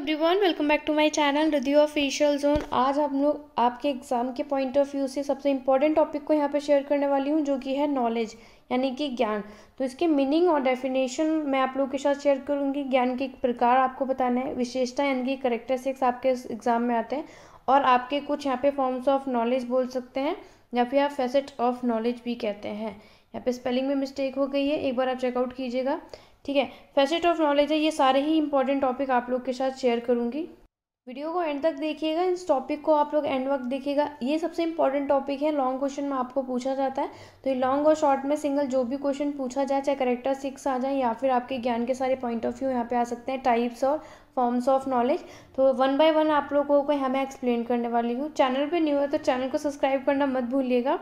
Everyone welcome back to my channel Ridhu official zone आज हम लोग आपके एग्ज़ाम के पॉइंट ऑफ व्यू से सबसे इंपॉर्टेंट टॉपिक को यहाँ पे शेयर करने वाली हूँ जो कि है नॉलेज यानी कि ज्ञान तो इसके मीनिंग और डेफिनेशन मैं आप लोगों के साथ शेयर करूँगी ज्ञान के प्रकार आपको बताना है विशेषता यानी कि करेक्टरिस्टिक्स आपके एग्ज़ाम में आते हैं और आपके कुछ यहाँ पे फॉर्म्स ऑफ नॉलेज बोल सकते हैं या फिर आप फेसेट ऑफ नॉलेज भी कहते हैं यहाँ पे स्पेलिंग में मिस्टेक हो गई है एक बार आप चेकआउट कीजिएगा ठीक है फैसेट ऑफ नॉलेज है ये सारे ही इंपॉर्टेंट टॉपिक आप लोग के साथ शेयर करूँगी वीडियो को एंड तक देखिएगा इस टॉपिक को आप लोग एंड वक्त देखिएगा ये सबसे इंपॉर्टेंट टॉपिक है लॉन्ग क्वेश्चन में आपको पूछा जाता है तो ये लॉन्ग और शॉर्ट में सिंगल जो भी क्वेश्चन पूछा जाए चाहे करेक्टर सिक्स आ जाए या फिर आपके ज्ञान के सारे पॉइंट ऑफ व्यू यहाँ पे आ सकते हैं टाइप्स और फॉर्म्स ऑफ नॉलेज तो वन बाय वन आप लोगों को यहाँ मैं एक्सप्लेन करने वाली हूँ चैनल पर न्यू है तो चैनल को सब्सक्राइब करना मत भूलिएगा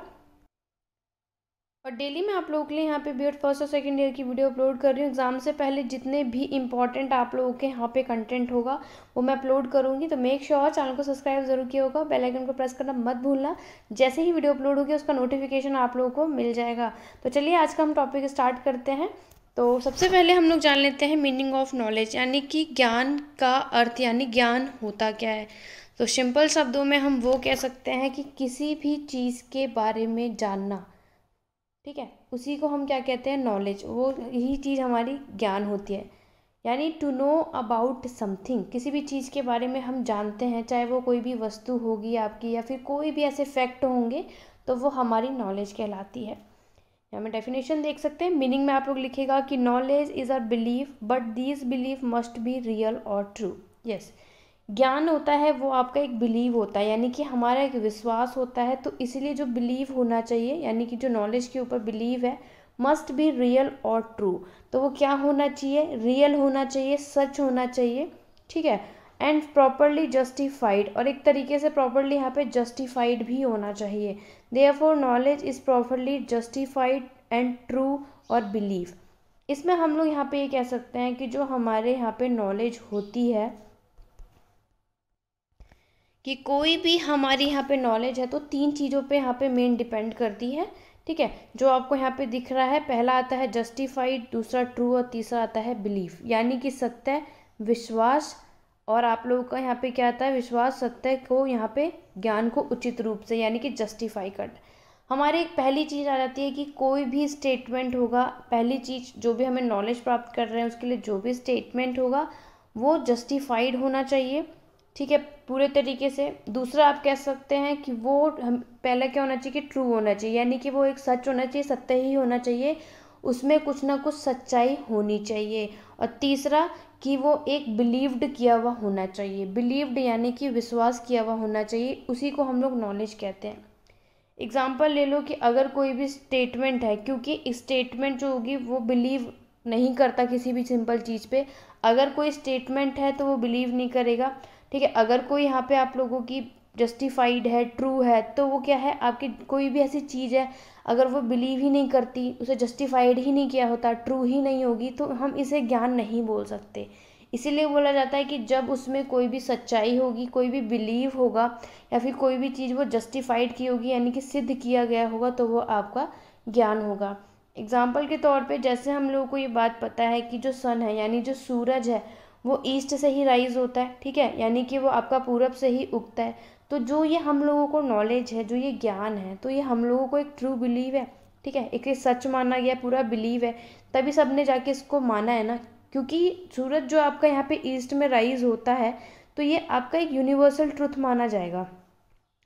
और डेली मैं आप लोगों के लिए यहाँ पे बी एड फर्स्ट और सेकेंड ईयर की वीडियो अपलोड कर रही हूँ एग्जाम से पहले जितने भी इंपॉर्टेंट आप लोगों के यहाँ पे कंटेंट होगा वो मैं अपलोड करूँगी तो मेक श्योर sure, चैनल को सब्सक्राइब जरूर किया होगा बेल आइकन को प्रेस करना मत भूलना जैसे ही वीडियो अपलोड होगी उसका नोटिफिकेशन आप लोगों को मिल जाएगा तो चलिए आज का हम टॉपिक स्टार्ट करते हैं तो सबसे पहले हम लोग जान लेते हैं मीनिंग ऑफ नॉलेज यानी कि ज्ञान का अर्थ यानी ज्ञान होता क्या है तो सिंपल शब्दों में हम वो कह सकते हैं कि किसी भी चीज़ के बारे में जानना ठीक है उसी को हम क्या कहते हैं नॉलेज वो यही चीज़ हमारी ज्ञान होती है यानी टू नो अबाउट समथिंग किसी भी चीज़ के बारे में हम जानते हैं चाहे वो कोई भी वस्तु होगी आपकी या फिर कोई भी ऐसे फैक्ट होंगे तो वो हमारी नॉलेज कहलाती है यहाँ में डेफिनेशन देख सकते हैं मीनिंग में आप लोग लिखेगा कि knowledge is our believe but these believe must be real और ट्रू यस yes. ज्ञान होता है वो आपका एक बिलीव होता है यानी कि हमारा एक विश्वास होता है तो इसीलिए जो बिलीव होना चाहिए यानी कि जो नॉलेज के ऊपर बिलीव है मस्ट बी रियल और ट्रू तो वो क्या होना चाहिए रियल होना चाहिए सच होना चाहिए ठीक है एंड प्रॉपरली जस्टिफाइड और एक तरीके से प्रॉपरली यहाँ पे जस्टिफाइड भी होना चाहिए therefore knowledge is properly justified and true और बिलीव इसमें हम लोग यहाँ पे ये यह कह सकते हैं कि जो हमारे यहाँ पे नॉलेज होती है कि कोई भी हमारी यहाँ पे नॉलेज है तो तीन चीज़ों पे यहाँ पे मेन डिपेंड करती है ठीक है जो आपको यहाँ पे दिख रहा है पहला आता है जस्टिफाइड दूसरा ट्रू और तीसरा आता है बिलीफ यानी कि सत्य विश्वास और आप लोगों का यहाँ पे क्या आता है विश्वास सत्य को यहाँ पे ज्ञान को उचित रूप से यानी कि जस्टिफाई कर हमारी एक पहली चीज़ आ जाती है कि कोई भी स्टेटमेंट होगा पहली चीज़ जो भी हमें नॉलेज प्राप्त कर रहे हैं उसके लिए जो भी स्टेटमेंट होगा वो जस्टिफाइड होना चाहिए ठीक है पूरे तरीके से दूसरा आप कह सकते हैं कि वो हम पहला क्या होना चाहिए कि ट्रू होना चाहिए यानी कि वो एक सच होना चाहिए सत्य ही होना चाहिए उसमें कुछ ना कुछ सच्चाई होनी चाहिए और तीसरा कि वो एक बिलीव्ड किया हुआ होना चाहिए बिलीव्ड यानी कि विश्वास किया हुआ होना चाहिए उसी को हम लोग नॉलेज कहते हैं एग्ज़ाम्पल ले लो कि अगर कोई भी स्टेटमेंट है क्योंकि स्टेटमेंट जो होगी वो बिलीव नहीं करता किसी भी सिंपल चीज़ पे अगर कोई स्टेटमेंट है तो वो बिलीव नहीं करेगा ठीक है अगर कोई यहाँ पे आप लोगों की जस्टिफाइड है ट्रू है तो वो क्या है आपकी कोई भी ऐसी चीज़ है अगर वो बिलीव ही नहीं करती उसे जस्टिफाइड ही नहीं किया होता ट्रू ही नहीं होगी तो हम इसे ज्ञान नहीं बोल सकते इसीलिए बोला जाता है कि जब उसमें कोई भी सच्चाई होगी कोई भी बिलीव होगा या फिर कोई भी चीज़ वो जस्टिफाइड की होगी यानी कि सिद्ध किया गया होगा तो वो आपका ज्ञान होगा एग्ज़ाम्पल के तौर पे जैसे हम लोगों को ये बात पता है कि जो सन है यानी जो सूरज है वो ईस्ट से ही राइज़ होता है ठीक है यानी कि वो आपका पूरब से ही उगता है तो जो ये हम लोगों को नॉलेज है जो ये ज्ञान है तो ये हम लोगों को एक ट्रू बिलीव है ठीक है एक सच माना गया पूरा बिलीव है तभी सब ने जाके इसको माना है ना क्योंकि सूरज जो आपका यहाँ पे ईस्ट में राइज़ होता है तो ये आपका एक यूनिवर्सल ट्रूथ माना जाएगा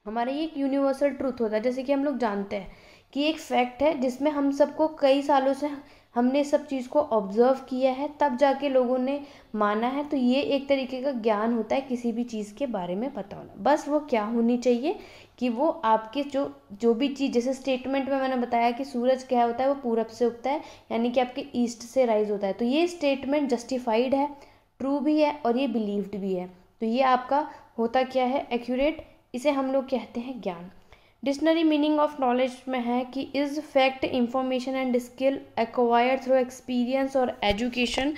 हमारा ये एक यूनिवर्सल ट्रूथ होता है जैसे कि हम लोग जानते हैं कि एक फैक्ट है जिसमें हम सबको कई सालों से हमने सब चीज़ को ऑब्ज़र्व किया है तब जाके लोगों ने माना है तो ये एक तरीके का ज्ञान होता है किसी भी चीज़ के बारे में पता होना बस वो क्या होनी चाहिए कि वो आपके जो जो भी चीज़ जैसे स्टेटमेंट में मैंने बताया कि सूरज क्या होता है वो पूरब से उगता है यानी कि आपके ईस्ट से राइज होता है तो ये स्टेटमेंट जस्टिफाइड है ट्रू भी है और ये बिलीव्ड भी है तो ये आपका होता क्या है एक्यूरेट इसे हम लोग कहते हैं ज्ञान डिक्शनरी मीनिंग ऑफ नॉलेज में है कि is fact information and skill acquire through experience और एजुकेशन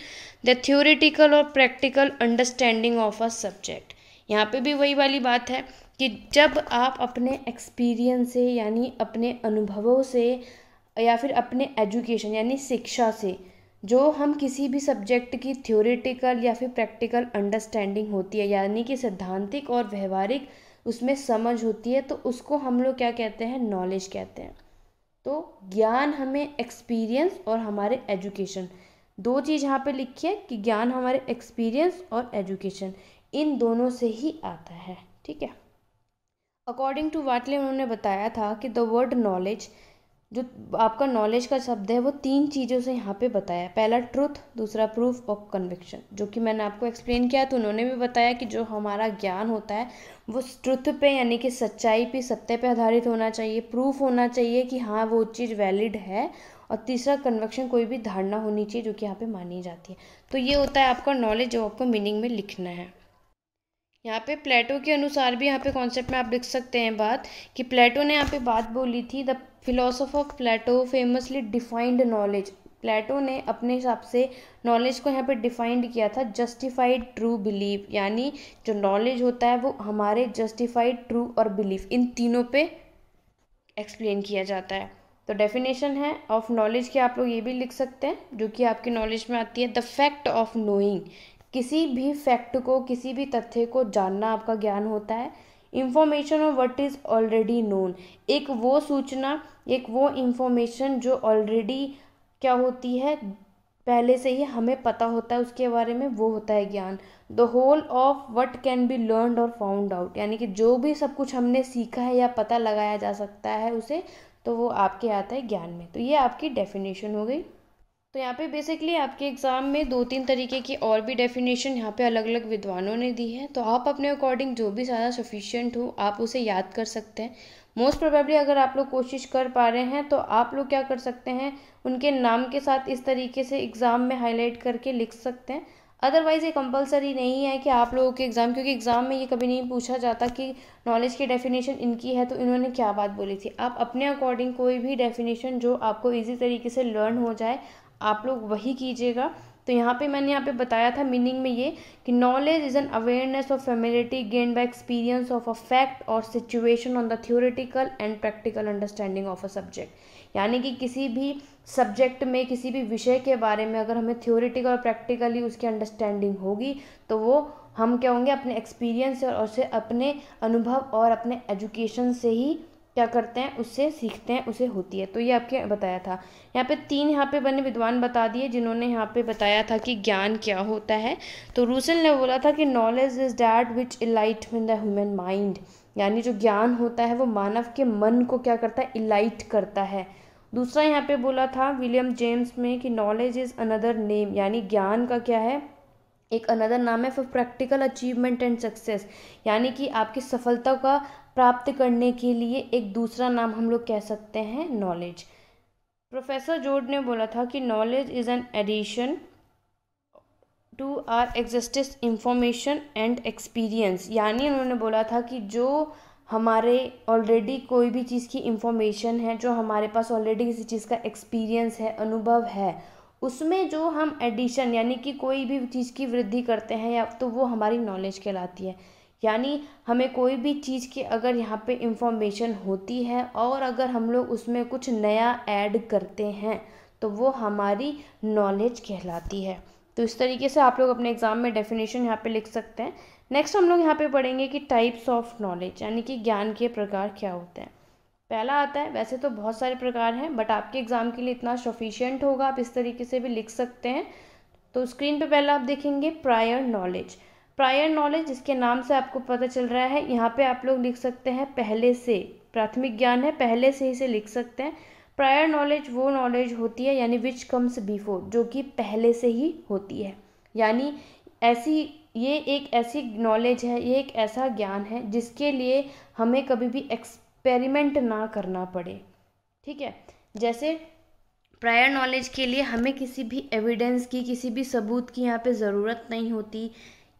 द थ्योरिटिकल और practical understanding of a subject यहाँ पे भी वही वाली बात है कि जब आप अपने एक्सपीरियंस से यानी अपने अनुभवों से या फिर अपने एजुकेशन यानी शिक्षा से जो हम किसी भी सब्जेक्ट की थ्योरेटिकल या फिर प्रैक्टिकल अंडरस्टैंडिंग होती है यानी कि सिद्धांतिक और व्यवहारिक उसमें समझ होती है तो उसको हम लोग क्या कहते हैं नॉलेज कहते हैं तो ज्ञान हमें एक्सपीरियंस और हमारे एजुकेशन दो चीज़ यहाँ पे लिखी है कि ज्ञान हमारे एक्सपीरियंस और एजुकेशन इन दोनों से ही आता है ठीक है अकॉर्डिंग टू वाटले उन्होंने बताया था कि द वर्ड नॉलेज जो आपका नॉलेज का शब्द है वो तीन चीज़ों से यहाँ पे बताया पहला ट्रुथ दूसरा प्रूफ और कन्विक्शन जो कि मैंने आपको एक्सप्लेन किया तो उन्होंने भी बताया कि जो हमारा ज्ञान होता है वो ट्रुथ पे यानी कि सच्चाई पे सत्य पे आधारित होना चाहिए प्रूफ होना चाहिए कि हाँ वो चीज़ वैलिड है और तीसरा कन्वेक्शन कोई भी धारणा होनी चाहिए जो कि यहाँ पर मानी जाती है तो ये होता है आपका नॉलेज जो आपको मीनिंग में लिखना है यहाँ पे प्लेटो के अनुसार भी यहाँ पे कॉन्सेप्ट में आप लिख सकते हैं बात कि प्लेटो ने यहाँ पे बात बोली थी the philosopher of Plato famously defined knowledge Plato ने अपने हिसाब से नॉलेज को यहाँ पे डिफाइंड किया था जस्टिफाइड ट्रू बिलीव यानी जो नॉलेज होता है वो हमारे जस्टिफाइड ट्रू और बिलीव इन तीनों पे एक्सप्लेन किया जाता है तो डेफिनेशन है ऑफ नॉलेज की आप लोग ये भी लिख सकते हैं जो कि आपके नॉलेज में आती है द फैक्ट ऑफ नोइंग किसी भी फैक्ट को किसी भी तथ्य को जानना आपका ज्ञान होता है information of what is already known एक वो सूचना एक वो इंफॉर्मेशन जो ऑलरेडी क्या होती है पहले से ही हमें पता होता है उसके बारे में वो होता है ज्ञान the whole of what can be learn और फाउंड आउट यानी कि जो भी सब कुछ हमने सीखा है या पता लगाया जा सकता है उसे तो वो आपके आता है ज्ञान में तो ये आपकी डेफिनेशन हो गई तो यहाँ पे बेसिकली आपके एग्ज़ाम में दो तीन तरीके की और भी डेफिनेशन यहाँ पे अलग अलग विद्वानों ने दी है तो आप अपने अकॉर्डिंग जो भी ज़्यादा सफिशियंट हो आप उसे याद कर सकते हैं मोस्ट प्रोबेबली अगर आप लोग कोशिश कर पा रहे हैं तो आप लोग क्या कर सकते हैं उनके नाम के साथ इस तरीके से एग्ज़ाम में हाईलाइट करके लिख सकते हैं अदरवाइज़ ये कंपलसरी नहीं है कि आप लोगों के एग्ज़ाम क्योंकि एग्ज़ाम में ये कभी नहीं पूछा जाता कि नॉलेज की डेफिनेशन इनकी है तो इन्होंने क्या बात बोली थी आप अपने अकॉर्डिंग कोई भी डेफिनेशन जो आपको इजी तरीके से लर्न हो जाए आप लोग वही कीजिएगा तो यहाँ पे मैंने यहाँ पे बताया था मीनिंग में ये कि knowledge is an awareness of familiarity gain by experience of a fact और situation on the theoretical and practical understanding of a subject यानी कि किसी भी सब्जेक्ट में किसी भी विषय के बारे में अगर हमें थ्योरेटिकल और प्रैक्टिकली उसकी अंडरस्टैंडिंग होगी तो वो हम क्या होंगे अपने एक्सपीरियंस और उसे अपने अनुभव और अपने एजुकेशन से ही क्या करते हैं उससे सीखते हैं उसे होती है तो ये आपके बताया था यहाँ पे तीन यहाँ पे बने विद्वान बता दिए जिन्होंने यहाँ पे बताया था कि ज्ञान क्या होता है तो रूसल ने बोला था कि knowledge is that which enlightenment the human mind यानी जो ज्ञान होता है वो मानव के मन को क्या करता है इलाइट करता है दूसरा यहाँ पे बोला था विलियम जेम्स में कि नॉलेज इज़ अनदर नेम यानी ज्ञान का क्या है एक अनदर नाम है for practical achievement and success यानी कि आपकी सफलता का प्राप्त करने के लिए एक दूसरा नाम हम लोग कह सकते हैं नॉलेज प्रोफेसर जोड ने बोला था कि knowledge is an addition to our existing information and experience यानी उन्होंने बोला था कि जो हमारे ऑलरेडी कोई भी चीज़ की इंफॉर्मेशन है जो हमारे पास ऑलरेडी किसी चीज़ का एक्सपीरियंस है अनुभव है उसमें जो हम एडिशन यानी कि कोई भी चीज़ की वृद्धि करते हैं या तो वो हमारी नॉलेज कहलाती है यानी हमें कोई भी चीज़ की अगर यहाँ पे इंफॉर्मेशन होती है और अगर हम लोग उसमें कुछ नया ऐड करते हैं तो वो हमारी नॉलेज कहलाती है तो इस तरीके से आप लोग अपने एग्ज़ाम में डेफिनेशन यहाँ पे लिख सकते हैं नेक्स्ट हम लोग यहाँ पे पढ़ेंगे कि टाइप्स ऑफ नॉलेज यानी कि ज्ञान के प्रकार क्या होते हैं पहला आता है वैसे तो बहुत सारे प्रकार हैं बट आपके एग्ज़ाम के लिए इतना सफिशियंट होगा आप इस तरीके से भी लिख सकते हैं तो स्क्रीन पे पहला आप देखेंगे प्रायर नॉलेज प्रायर नॉलेज जिसके नाम से आपको पता चल रहा है यहाँ पे आप लोग लिख सकते हैं पहले से प्राथमिक ज्ञान है पहले से ही से लिख सकते हैं प्रायर नॉलेज वो नॉलेज होती है यानी विच कम्स बिफोर जो कि पहले से ही होती है यानी ऐसी ये एक ऐसी नॉलेज है ये एक ऐसा ज्ञान है जिसके लिए हमें कभी भी एक्सपेरिमेंट ना करना पड़े ठीक है जैसे प्रायर नॉलेज के लिए हमें किसी भी एविडेंस की किसी भी सबूत की यहाँ पे ज़रूरत नहीं होती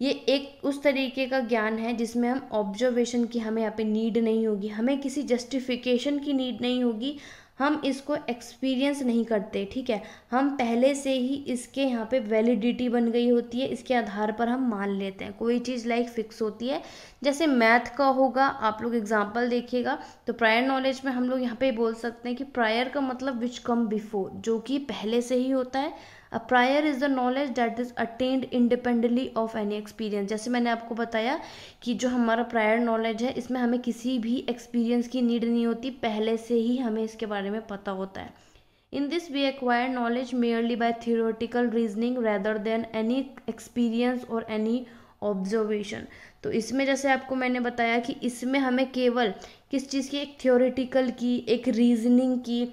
ये एक उस तरीके का ज्ञान है जिसमें हम ऑब्जर्वेशन की हमें यहाँ पे नीड नहीं होगी हमें किसी जस्टिफिकेशन की नीड नहीं होगी हम इसको एक्सपीरियंस नहीं करते ठीक है हम पहले से ही इसके यहाँ पे वैलिडिटी बन गई होती है इसके आधार पर हम मान लेते हैं कोई चीज़ लाइक फिक्स होती है जैसे मैथ का होगा आप लोग एग्जाम्पल देखिएगा तो प्रायर नॉलेज में हम लोग यहाँ पे बोल सकते हैं कि प्रायर का मतलब विच कम बिफोर जो कि पहले से ही होता है a priori is the knowledge that is attained independently of any experience जैसे मैंने आपको बताया कि जो हमारा प्रायर नॉलेज है इसमें हमें किसी भी एक्सपीरियंस की नीड नहीं होती पहले से ही हमें इसके बारे में पता होता है in this we acquire knowledge merely by theoretical reasoning rather than any experience और एनी ऑब्जर्वेशन तो इसमें जैसे आपको मैंने बताया कि इसमें हमें केवल किस चीज़ की एक थियोरेटिकल की एक रीजनिंग की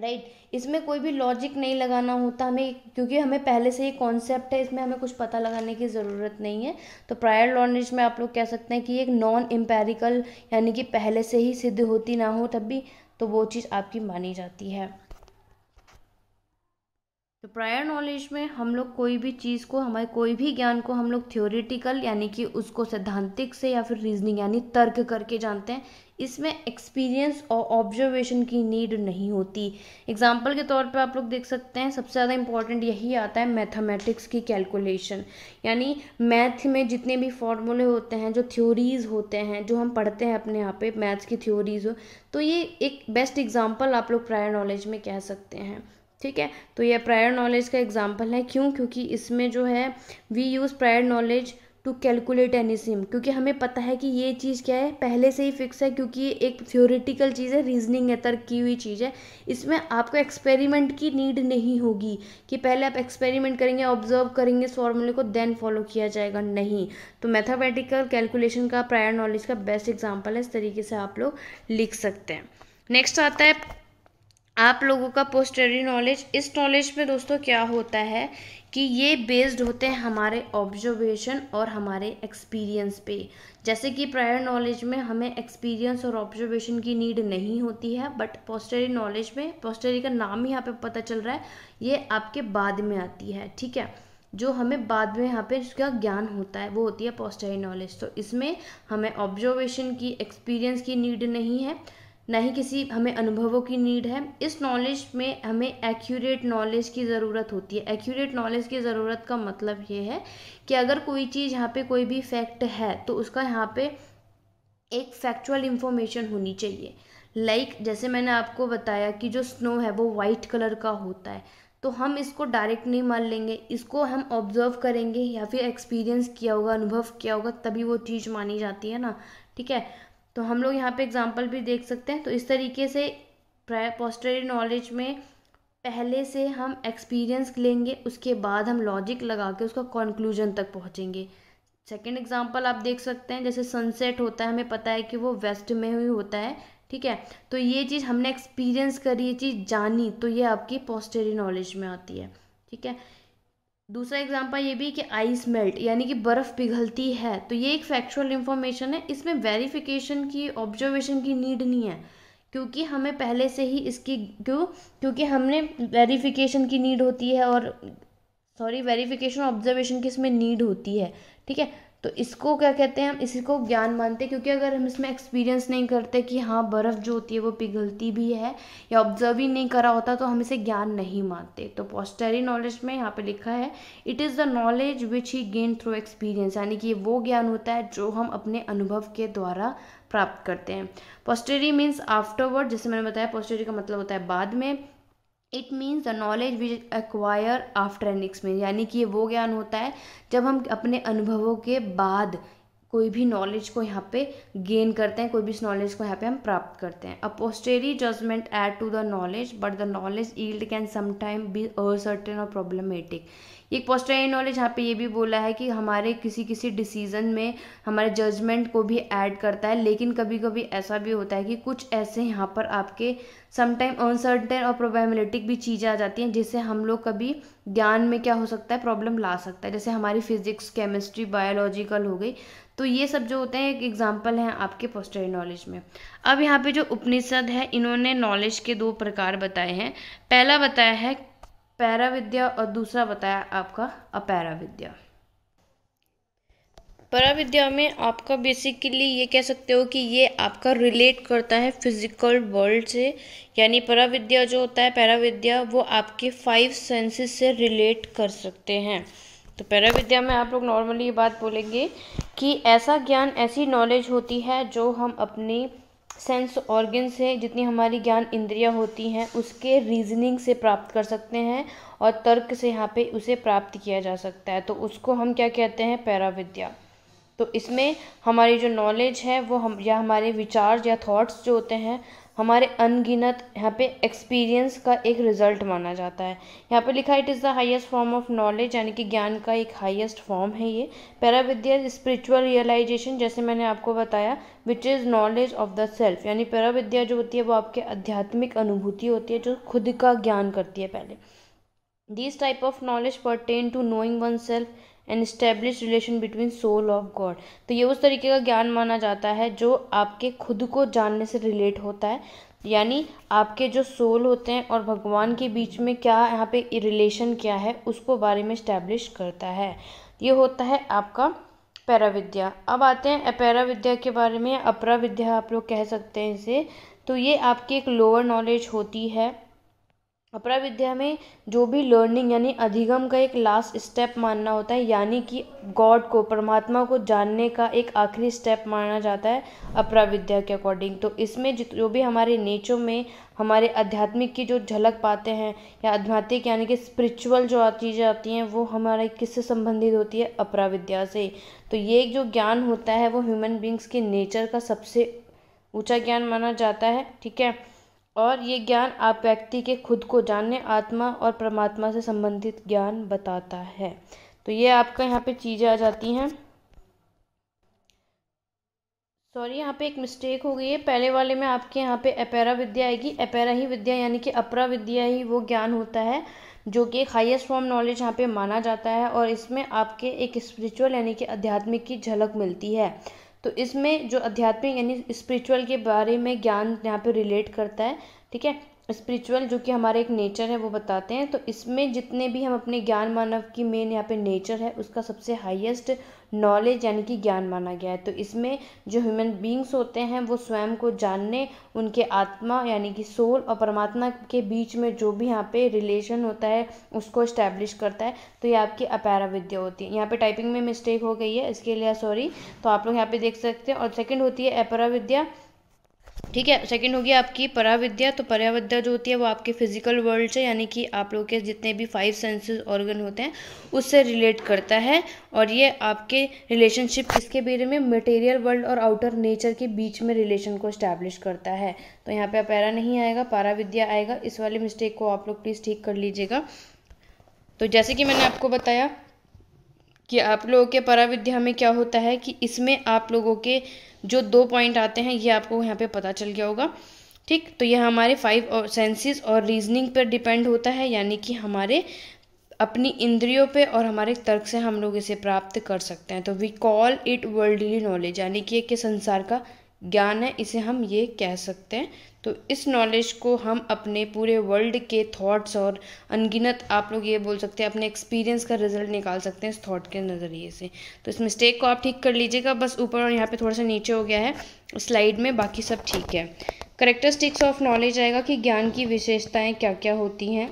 राइट right? इसमें कोई भी लॉजिक नहीं लगाना होता हमें क्योंकि हमें पहले से ये कॉन्सेप्ट है इसमें हमें कुछ पता लगाने की ज़रूरत नहीं है तो प्रायर लॉन्ज में आप लोग कह सकते हैं कि एक नॉन एम्पेरिकल यानी कि पहले से ही सिद्ध होती ना हो तब भी तो वो चीज़ आपकी मानी जाती है तो प्रायर नॉलेज में हम लोग कोई भी चीज़ को हमारे कोई भी ज्ञान को हम लोग थ्योरिटिकल यानी कि उसको सैद्धांतिक से या फिर रीजनिंग यानी तर्क करके जानते हैं इसमें एक्सपीरियंस और ऑब्जर्वेशन की नीड नहीं होती एग्जाम्पल के तौर पर आप लोग देख सकते हैं सबसे ज़्यादा इंपॉर्टेंट यही आता है मैथमेटिक्स की कैलकुलेशन यानी मैथ में जितने भी फॉर्मूले होते हैं जो थ्योरीज होते हैं जो हम पढ़ते हैं अपने यहाँ पे मैथ्स की थ्योरीज हो तो ये एक बेस्ट एग्जाम्पल आप लोग प्रायर नॉलेज में कह सकते हैं ठीक है तो ये प्रायर नॉलेज का एग्जाम्पल है क्यों क्योंकि इसमें जो है we use prior knowledge to calculate sum क्योंकि हमें पता है कि ये चीज़ क्या है पहले से ही फिक्स है क्योंकि ये एक थ्योरेटिकल चीज़ है रीजनिंग है तर्क की हुई चीज़ है इसमें आपको एक्सपेरिमेंट की नीड नहीं होगी कि पहले आप एक्सपेरिमेंट करेंगे ऑब्जर्व करेंगे इस फॉर्मूले को देन फॉलो किया जाएगा नहीं तो मैथामेटिकल कैलकुलेशन का प्रायर नॉलेज का बेस्ट एग्जाम्पल है इस तरीके से आप लोग लिख सकते हैं नेक्स्ट आता है आप लोगों का पोस्टरी नॉलेज इस नॉलेज में दोस्तों क्या होता है कि ये बेस्ड होते हैं हमारे ऑब्जर्वेशन और हमारे एक्सपीरियंस पे जैसे कि प्रायर नॉलेज में हमें एक्सपीरियंस और ऑब्जर्वेशन की नीड नहीं होती है बट पोस्टरी नॉलेज में पोस्टरी का नाम ही यहाँ पे पता चल रहा है ये आपके बाद में आती है ठीक है जो हमें बाद में यहाँ पे इसका ज्ञान होता है वो होती है पोस्टरी नॉलेज तो इसमें हमें ऑब्जर्वेशन की एक्सपीरियंस की नीड नहीं है ना ही किसी हमें अनुभवों की नीड है इस नॉलेज में हमें एक्यूरेट नॉलेज की ज़रूरत होती है एक्यूरेट नॉलेज की ज़रूरत का मतलब ये है कि अगर कोई चीज़ यहाँ पे कोई भी फैक्ट है तो उसका यहाँ पे एक फैक्चुअल इंफॉर्मेशन होनी चाहिए लाइक like, जैसे मैंने आपको बताया कि जो स्नो है वो वाइट कलर का होता है तो हम इसको डायरेक्ट नहीं मान लेंगे इसको हम ऑब्जर्व करेंगे या फिर एक्सपीरियंस किया होगा अनुभव किया होगा तभी वो चीज़ मानी जाती है ना ठीक है तो हम लोग यहाँ पे एग्जाम्पल भी देख सकते हैं तो इस तरीके से पोस्टरी नॉलेज में पहले से हम एक्सपीरियंस लेंगे उसके बाद हम लॉजिक लगा के उसका कंक्लूजन तक पहुँचेंगे सेकेंड एग्जाम्पल आप देख सकते हैं जैसे सनसेट होता है हमें पता है कि वो वेस्ट में ही होता है ठीक है तो ये चीज़ हमने एक्सपीरियंस करी ये चीज़ जानी तो ये आपकी पॉस्टेरी नॉलेज में आती है ठीक है दूसरा एग्जाम्पल ये भी कि आइस मेल्ट यानी कि बर्फ़ पिघलती है तो ये एक फैक्चुअल इन्फॉर्मेशन है इसमें वेरिफिकेशन की ऑब्जर्वेशन की नीड नहीं है क्योंकि हमें पहले से ही इसकी क्यों क्योंकि हमने वेरिफिकेशन की नीड होती है और सॉरी वेरिफिकेशन ऑब्जर्वेशन की इसमें नीड होती है ठीक है तो इसको क्या कहते हैं हम इसी को ज्ञान मानते हैं क्योंकि अगर हम इसमें एक्सपीरियंस नहीं करते कि हाँ बर्फ़ जो होती है वो पिघलती भी है या ऑब्जर्व ही नहीं करा होता तो हम इसे ज्ञान नहीं मानते तो पॉस्टरी नॉलेज में यहाँ पे लिखा है it is the knowledge which he gain through experience यानी कि ये वो ज्ञान होता है जो हम अपने अनुभव के द्वारा प्राप्त करते हैं पॉस्टरी मीन्स आफ्टरवर्ड जैसे मैंने बताया पॉस्टरी का मतलब होता है बाद में it means the knowledge which acquire after an experience यानी कि ये वो ज्ञान होता है जब हम अपने अनुभवों के बाद कोई भी नॉलेज को यहाँ पे गेन करते हैं कोई भी इस नॉलेज को यहाँ पे हम प्राप्त करते हैं a posteriori judgement add to the knowledge but the knowledge yield can sometime be uncertain और प्रॉब्लमेटिक एक पॉस्टर नॉलेज यहाँ पे ये भी बोला है कि हमारे किसी किसी डिसीजन में हमारे जजमेंट को भी ऐड करता है लेकिन कभी कभी ऐसा भी होता है कि कुछ ऐसे यहाँ पर आपके समटाइम अनसर्टेन और प्रोबेबिलिटिक भी चीज़ें आ जाती हैं जिससे हम लोग कभी ज्ञान में क्या हो सकता है प्रॉब्लम ला सकता है जैसे हमारी फिजिक्स केमिस्ट्री बायोलॉजिकल हो गई तो ये सब जो होते हैं एक एग्जाम्पल हैं आपके पोस्टरी नॉलेज में अब यहाँ पे जो उपनिषद है इन्होंने नॉलेज के दो प्रकार बताए हैं पहला बताया है पैरा विद्या और दूसरा बताया आपका अपैरा विद्या परा विद्या में आपका बेसिकली ये कह सकते हो कि ये आपका रिलेट करता है फिजिकल वर्ल्ड से यानी परा विद्या जो होता है पैरा विद्या वो आपके फाइव सेंसेस से रिलेट कर सकते हैं तो पैरा विद्या में आप लोग नॉर्मली ये बात बोलेंगे कि ऐसा ज्ञान ऐसी नॉलेज होती है जो हम अपने सेंस ऑर्गन्स हैं जितनी हमारी ज्ञान इंद्रियां होती हैं उसके रीजनिंग से प्राप्त कर सकते हैं और तर्क से यहाँ पे उसे प्राप्त किया जा सकता है तो उसको हम क्या कहते हैं पैराविद्या तो इसमें हमारी जो नॉलेज है वो हम या हमारे विचार या थॉट्स जो होते हैं हमारे अनगिनत यहाँ पे एक्सपीरियंस का एक रिजल्ट माना जाता है यहाँ पे लिखा है it is the highest form of knowledge यानी कि ज्ञान का एक हाईएस्ट फॉर्म है ये पैराविद्या स्पिरिचुअल रियलाइजेशन जैसे मैंने आपको बताया which is knowledge of the self यानी पैराविद्या जो होती है वो आपके आध्यात्मिक अनुभूति होती है जो खुद का ज्ञान करती है पहले this of knowledge pertain to knowing oneself and establish relation between soul of God तो ये उस तरीके का ज्ञान माना जाता है जो आपके खुद को जानने से रिलेट होता है यानी आपके जो सोल होते हैं और भगवान के बीच में क्या यहाँ पे रिलेशन क्या है उसको बारे में इस्टेब्लिश करता है ये होता है आपका पैरा विद्या अब आते हैं अपैरा विद्या के बारे में अपरा विद्या आप लोग कह सकते हैं इसे तो ये आपकी एक लोअर नॉलेज होती है अपरा विद्या में जो भी लर्निंग यानी अधिगम का एक लास्ट स्टेप मानना होता है यानी कि गॉड को परमात्मा को जानने का एक आखिरी स्टेप माना जाता है अपरा विद्या के अकॉर्डिंग तो इसमें जो भी हमारे नेचर में हमारे आध्यात्मिक की जो झलक पाते हैं या आध्यात्मिक यानी कि स्पिरिचुअल जो चीज़ें आती हैं वो हमारे किससे संबंधित होती है अपरा विद्या से तो ये जो ज्ञान होता है वो ह्यूमन बींग्स के नेचर का सबसे ऊँचा ज्ञान माना जाता है ठीक है और ये ज्ञान आप व्यक्ति के खुद को जानने आत्मा और परमात्मा से संबंधित ज्ञान बताता है तो ये आपका यहाँ पे चीज़ें आ जाती हैं सॉरी यहाँ पे एक मिस्टेक हो गई है पहले वाले में आपके यहाँ पे अपेरा विद्या आएगी अपेरा ही विद्या यानी कि अपरा विद्या ही वो ज्ञान होता है जो कि एक हाइएस्ट फॉर्म नॉलेज यहाँ पे माना जाता है और इसमें आपके एक स्पिरिचुअल यानी कि आध्यात्मिक की झलक मिलती है तो इसमें जो आध्यात्मिक यानी स्पिरिचुअल के बारे में ज्ञान यहाँ पे रिलेट करता है ठीक है स्पिरिचुअल जो कि हमारे एक नेचर है वो बताते हैं तो इसमें जितने भी हम अपने ज्ञान मानव की मेन यहाँ पे नेचर है उसका सबसे हाईएस्ट नॉलेज यानी कि ज्ञान माना गया है तो इसमें जो ह्यूमन बींग्स होते हैं वो स्वयं को जानने उनके आत्मा यानी कि सोल और परमात्मा के बीच में जो भी यहाँ पे रिलेशन होता है उसको इस्टेब्लिश करता है तो ये आपकी अपैरा विद्या होती है यहाँ पे टाइपिंग में मिस्टेक हो गई है इसके लिए सॉरी तो आप लोग यहाँ पे देख सकते हैं और सेकेंड होती है अपरा विद्या ठीक है सेकंड होगी आपकी पराविद्या तो पराविद्या जो होती है वो आपके फिजिकल वर्ल्ड से यानी कि आप लोग के जितने भी फाइव सेंसेस ऑर्गन होते हैं उससे रिलेट करता है और ये आपके रिलेशनशिप किसके बारे में मटेरियल वर्ल्ड और आउटर नेचर के बीच में रिलेशन को इस्टेब्लिश करता है तो यहाँ पे पैरा नहीं आएगा पराविद्या आएगा इस वाले मिस्टेक को आप लोग प्लीज़ ठीक कर लीजिएगा तो जैसे कि मैंने आपको बताया कि आप लोगों के पराविद्या में क्या होता है कि इसमें आप लोगों के जो दो पॉइंट आते हैं ये आपको यहाँ पे पता चल गया होगा ठीक तो यह हमारे फाइव और सेंसेस और रीजनिंग पर डिपेंड होता है यानी कि हमारे अपनी इंद्रियों पे और हमारे तर्क से हम लोग इसे प्राप्त कर सकते हैं तो we call it worldly knowledge यानी कि एक संसार का ज्ञान है इसे हम ये कह सकते हैं तो इस नॉलेज को हम अपने पूरे वर्ल्ड के थॉट्स और अनगिनत आप लोग ये बोल सकते हैं अपने एक्सपीरियंस का रिजल्ट निकाल सकते हैं इस थॉट के नज़रिए से तो इस मिस्टेक को आप ठीक कर लीजिएगा बस ऊपर और यहाँ पे थोड़ा सा नीचे हो गया है स्लाइड में बाकी सब ठीक है करेक्टरिस्टिक्स ऑफ नॉलेज आएगा कि ज्ञान की विशेषताएँ क्या क्या होती हैं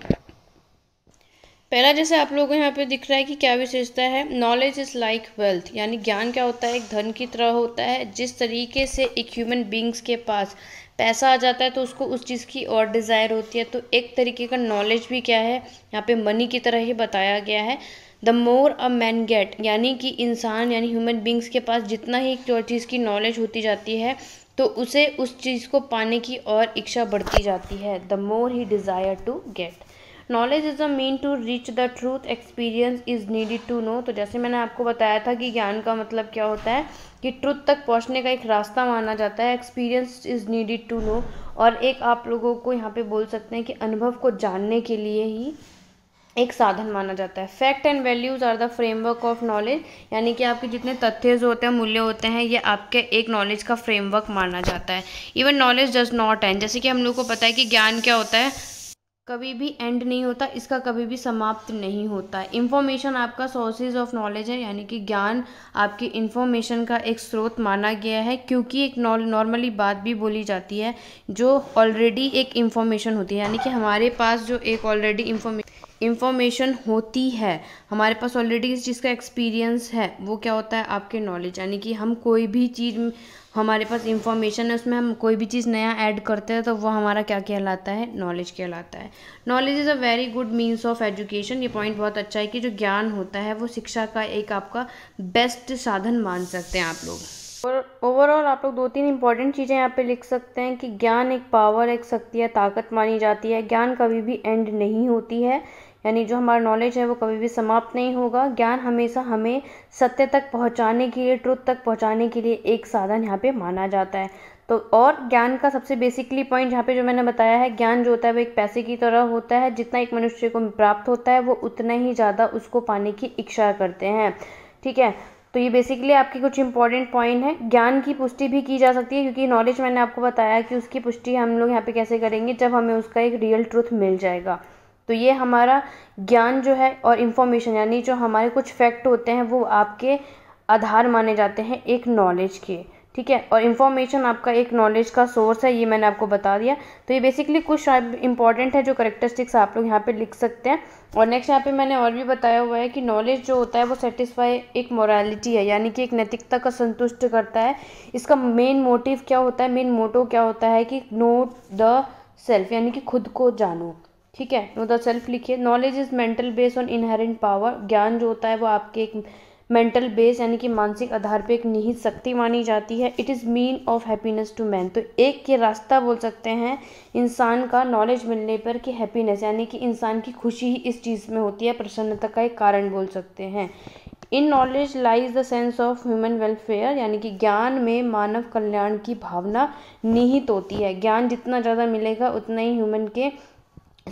पहला जैसे आप लोगों को यहाँ पे दिख रहा है कि क्या विशेषता है नॉलेज इज़ लाइक वेल्थ यानी ज्ञान क्या होता है एक धन की तरह होता है जिस तरीके से एक ह्यूमन बींग्स के पास पैसा आ जाता है तो उसको उस चीज़ की और डिज़ायर होती है तो एक तरीके का नॉलेज भी क्या है यहाँ पे मनी की तरह ही बताया गया है the more a man get यानी कि इंसान यानी ह्यूमन बींग्स के पास जितना ही चीज़ की नॉलेज होती जाती है तो उसे उस चीज़ को पाने की और इच्छा बढ़ती जाती है the more he desire to get knowledge is a mean to reach the truth experience is needed to know तो जैसे मैंने आपको बताया था कि ज्ञान का मतलब क्या होता है कि ट्रूथ तक पहुंचने का एक रास्ता माना जाता है experience is needed to know और एक आप लोगों को यहाँ पे बोल सकते हैं कि अनुभव को जानने के लिए ही एक साधन माना जाता है fact and values are the framework of knowledge यानी कि आपके जितने तथ्य जो होते हैं मूल्य होते हैं ये आपके एक नॉलेज का फ्रेमवर्क माना जाता है even knowledge does not end जैसे कि हम लोग को पता है कि ज्ञान क्या होता है कभी भी एंड नहीं होता इसका कभी भी समाप्त नहीं होता इंफॉर्मेशन आपका सोर्सेज ऑफ नॉलेज है यानी कि ज्ञान आपकी इंफॉर्मेशन का एक स्रोत माना गया है क्योंकि एक नॉर्मली बात भी बोली जाती है जो ऑलरेडी एक इंफॉर्मेशन होती है यानी कि हमारे पास जो एक ऑलरेडी इंफॉर्मेशन इंफॉर्मेशन होती है हमारे पास ऑलरेडी इस चीज़ का एक्सपीरियंस है वो क्या होता है आपके नॉलेज यानी कि हम कोई भी चीज़ हमारे पास इंफॉर्मेशन है उसमें हम कोई भी चीज़ नया ऐड करते हैं तो वो हमारा क्या कहलाता है नॉलेज कहलाता है knowledge is a very good means of education ये पॉइंट बहुत अच्छा है कि जो ज्ञान होता है वो शिक्षा का एक आपका बेस्ट साधन मान सकते हैं आप लोग और ओवरऑल आप लोग दो तीन इंपॉर्टेंट चीज़ें यहाँ पे लिख सकते हैं कि ज्ञान एक पावर एक शक्ति या ताकत मानी जाती है ज्ञान कभी भी एंड नहीं होती है यानी जो हमारा नॉलेज है वो कभी भी समाप्त नहीं होगा ज्ञान हमेशा हमें सत्य तक पहुंचाने के लिए ट्रुथ तक पहुंचाने के लिए एक साधन यहाँ पे माना जाता है तो और ज्ञान का सबसे बेसिकली पॉइंट यहाँ पे जो मैंने बताया है ज्ञान जो होता है वो एक पैसे की तरह होता है जितना एक मनुष्य को प्राप्त होता है वो उतना ही ज़्यादा उसको पाने की इच्छा करते हैं ठीक है तो ये बेसिकली आपके कुछ इंपॉर्टेंट पॉइंट है ज्ञान की पुष्टि भी की जा सकती है क्योंकि नॉलेज मैंने आपको बताया कि उसकी पुष्टि हम लोग यहाँ पे कैसे करेंगे जब हमें उसका एक रियल ट्रूथ मिल जाएगा तो ये हमारा ज्ञान जो है और इन्फॉर्मेशन यानी जो हमारे कुछ फैक्ट होते हैं वो आपके आधार माने जाते हैं एक नॉलेज के ठीक है और इन्फॉर्मेशन आपका एक नॉलेज का सोर्स है ये मैंने आपको बता दिया तो ये बेसिकली कुछ इंपॉर्टेंट है जो करेक्टरिस्टिक्स आप लोग यहाँ पे लिख सकते हैं और नेक्स्ट यहाँ पे मैंने और भी बताया हुआ है कि नॉलेज जो होता है वो सेटिस्फाई एक मोरालिटी है यानी कि एक नैतिकता का संतुष्ट करता है इसका मेन मोटिव क्या होता है मेन मोटो क्या होता है कि नो द सेल्फ यानी कि खुद को जानो ठीक है नो द सेल्फ लिखिए knowledge is mental base on inherent power ज्ञान जो होता है वो आपके एक मेंटल बेस यानी कि मानसिक आधार पे एक निहित शक्ति मानी जाती है it is mean of happiness to man तो एक ये रास्ता बोल सकते हैं इंसान का नॉलेज मिलने पर कि हैप्पीनेस यानी कि इंसान की खुशी ही इस चीज़ में होती है प्रसन्नता का एक कारण बोल सकते हैं in knowledge lies the sense of human welfare यानी कि ज्ञान में मानव कल्याण की भावना निहित होती है ज्ञान जितना ज़्यादा मिलेगा उतना ही ह्यूमन के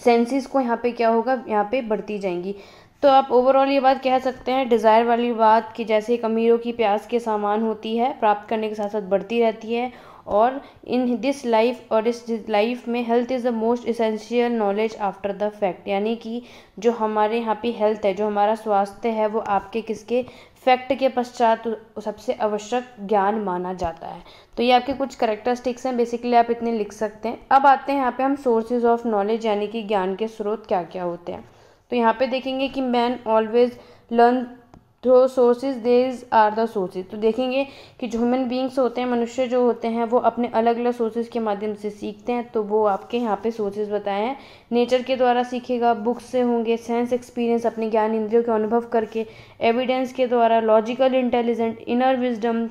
सेंसेस को यहाँ पे क्या होगा यहाँ पे बढ़ती जाएंगी तो आप ओवरऑल ये बात कह सकते हैं डिज़ायर वाली बात कि जैसे एक अमीरों की प्यास के सामान होती है प्राप्त करने के साथ साथ बढ़ती रहती है और इन दिस लाइफ और इस लाइफ में health is the most essential knowledge after the fact यानी कि जो हमारे यहाँ पे हेल्थ है जो हमारा स्वास्थ्य है वो आपके किसके फैक्ट के पश्चात सबसे आवश्यक ज्ञान माना जाता है तो ये आपके कुछ करेक्टरिस्टिक्स हैं बेसिकली आप इतने लिख सकते हैं अब आते हैं यहाँ पे हम सोर्सेज ऑफ नॉलेज यानी कि ज्ञान के स्रोत क्या क्या होते हैं तो यहाँ पे देखेंगे कि man always learn through sources these are the sources तो देखेंगे कि जो ह्यूमन बींग्स होते हैं मनुष्य जो होते हैं वो अपने अलग अलग सोर्सेज के माध्यम से सीखते हैं तो वो आपके यहाँ पे सोर्सेज बताए हैं नेचर के द्वारा सीखेगा बुक्स से होंगे सेंस एक्सपीरियंस अपने ज्ञान इंद्रियों के अनुभव करके एविडेंस के द्वारा logical intelligent inner wisdom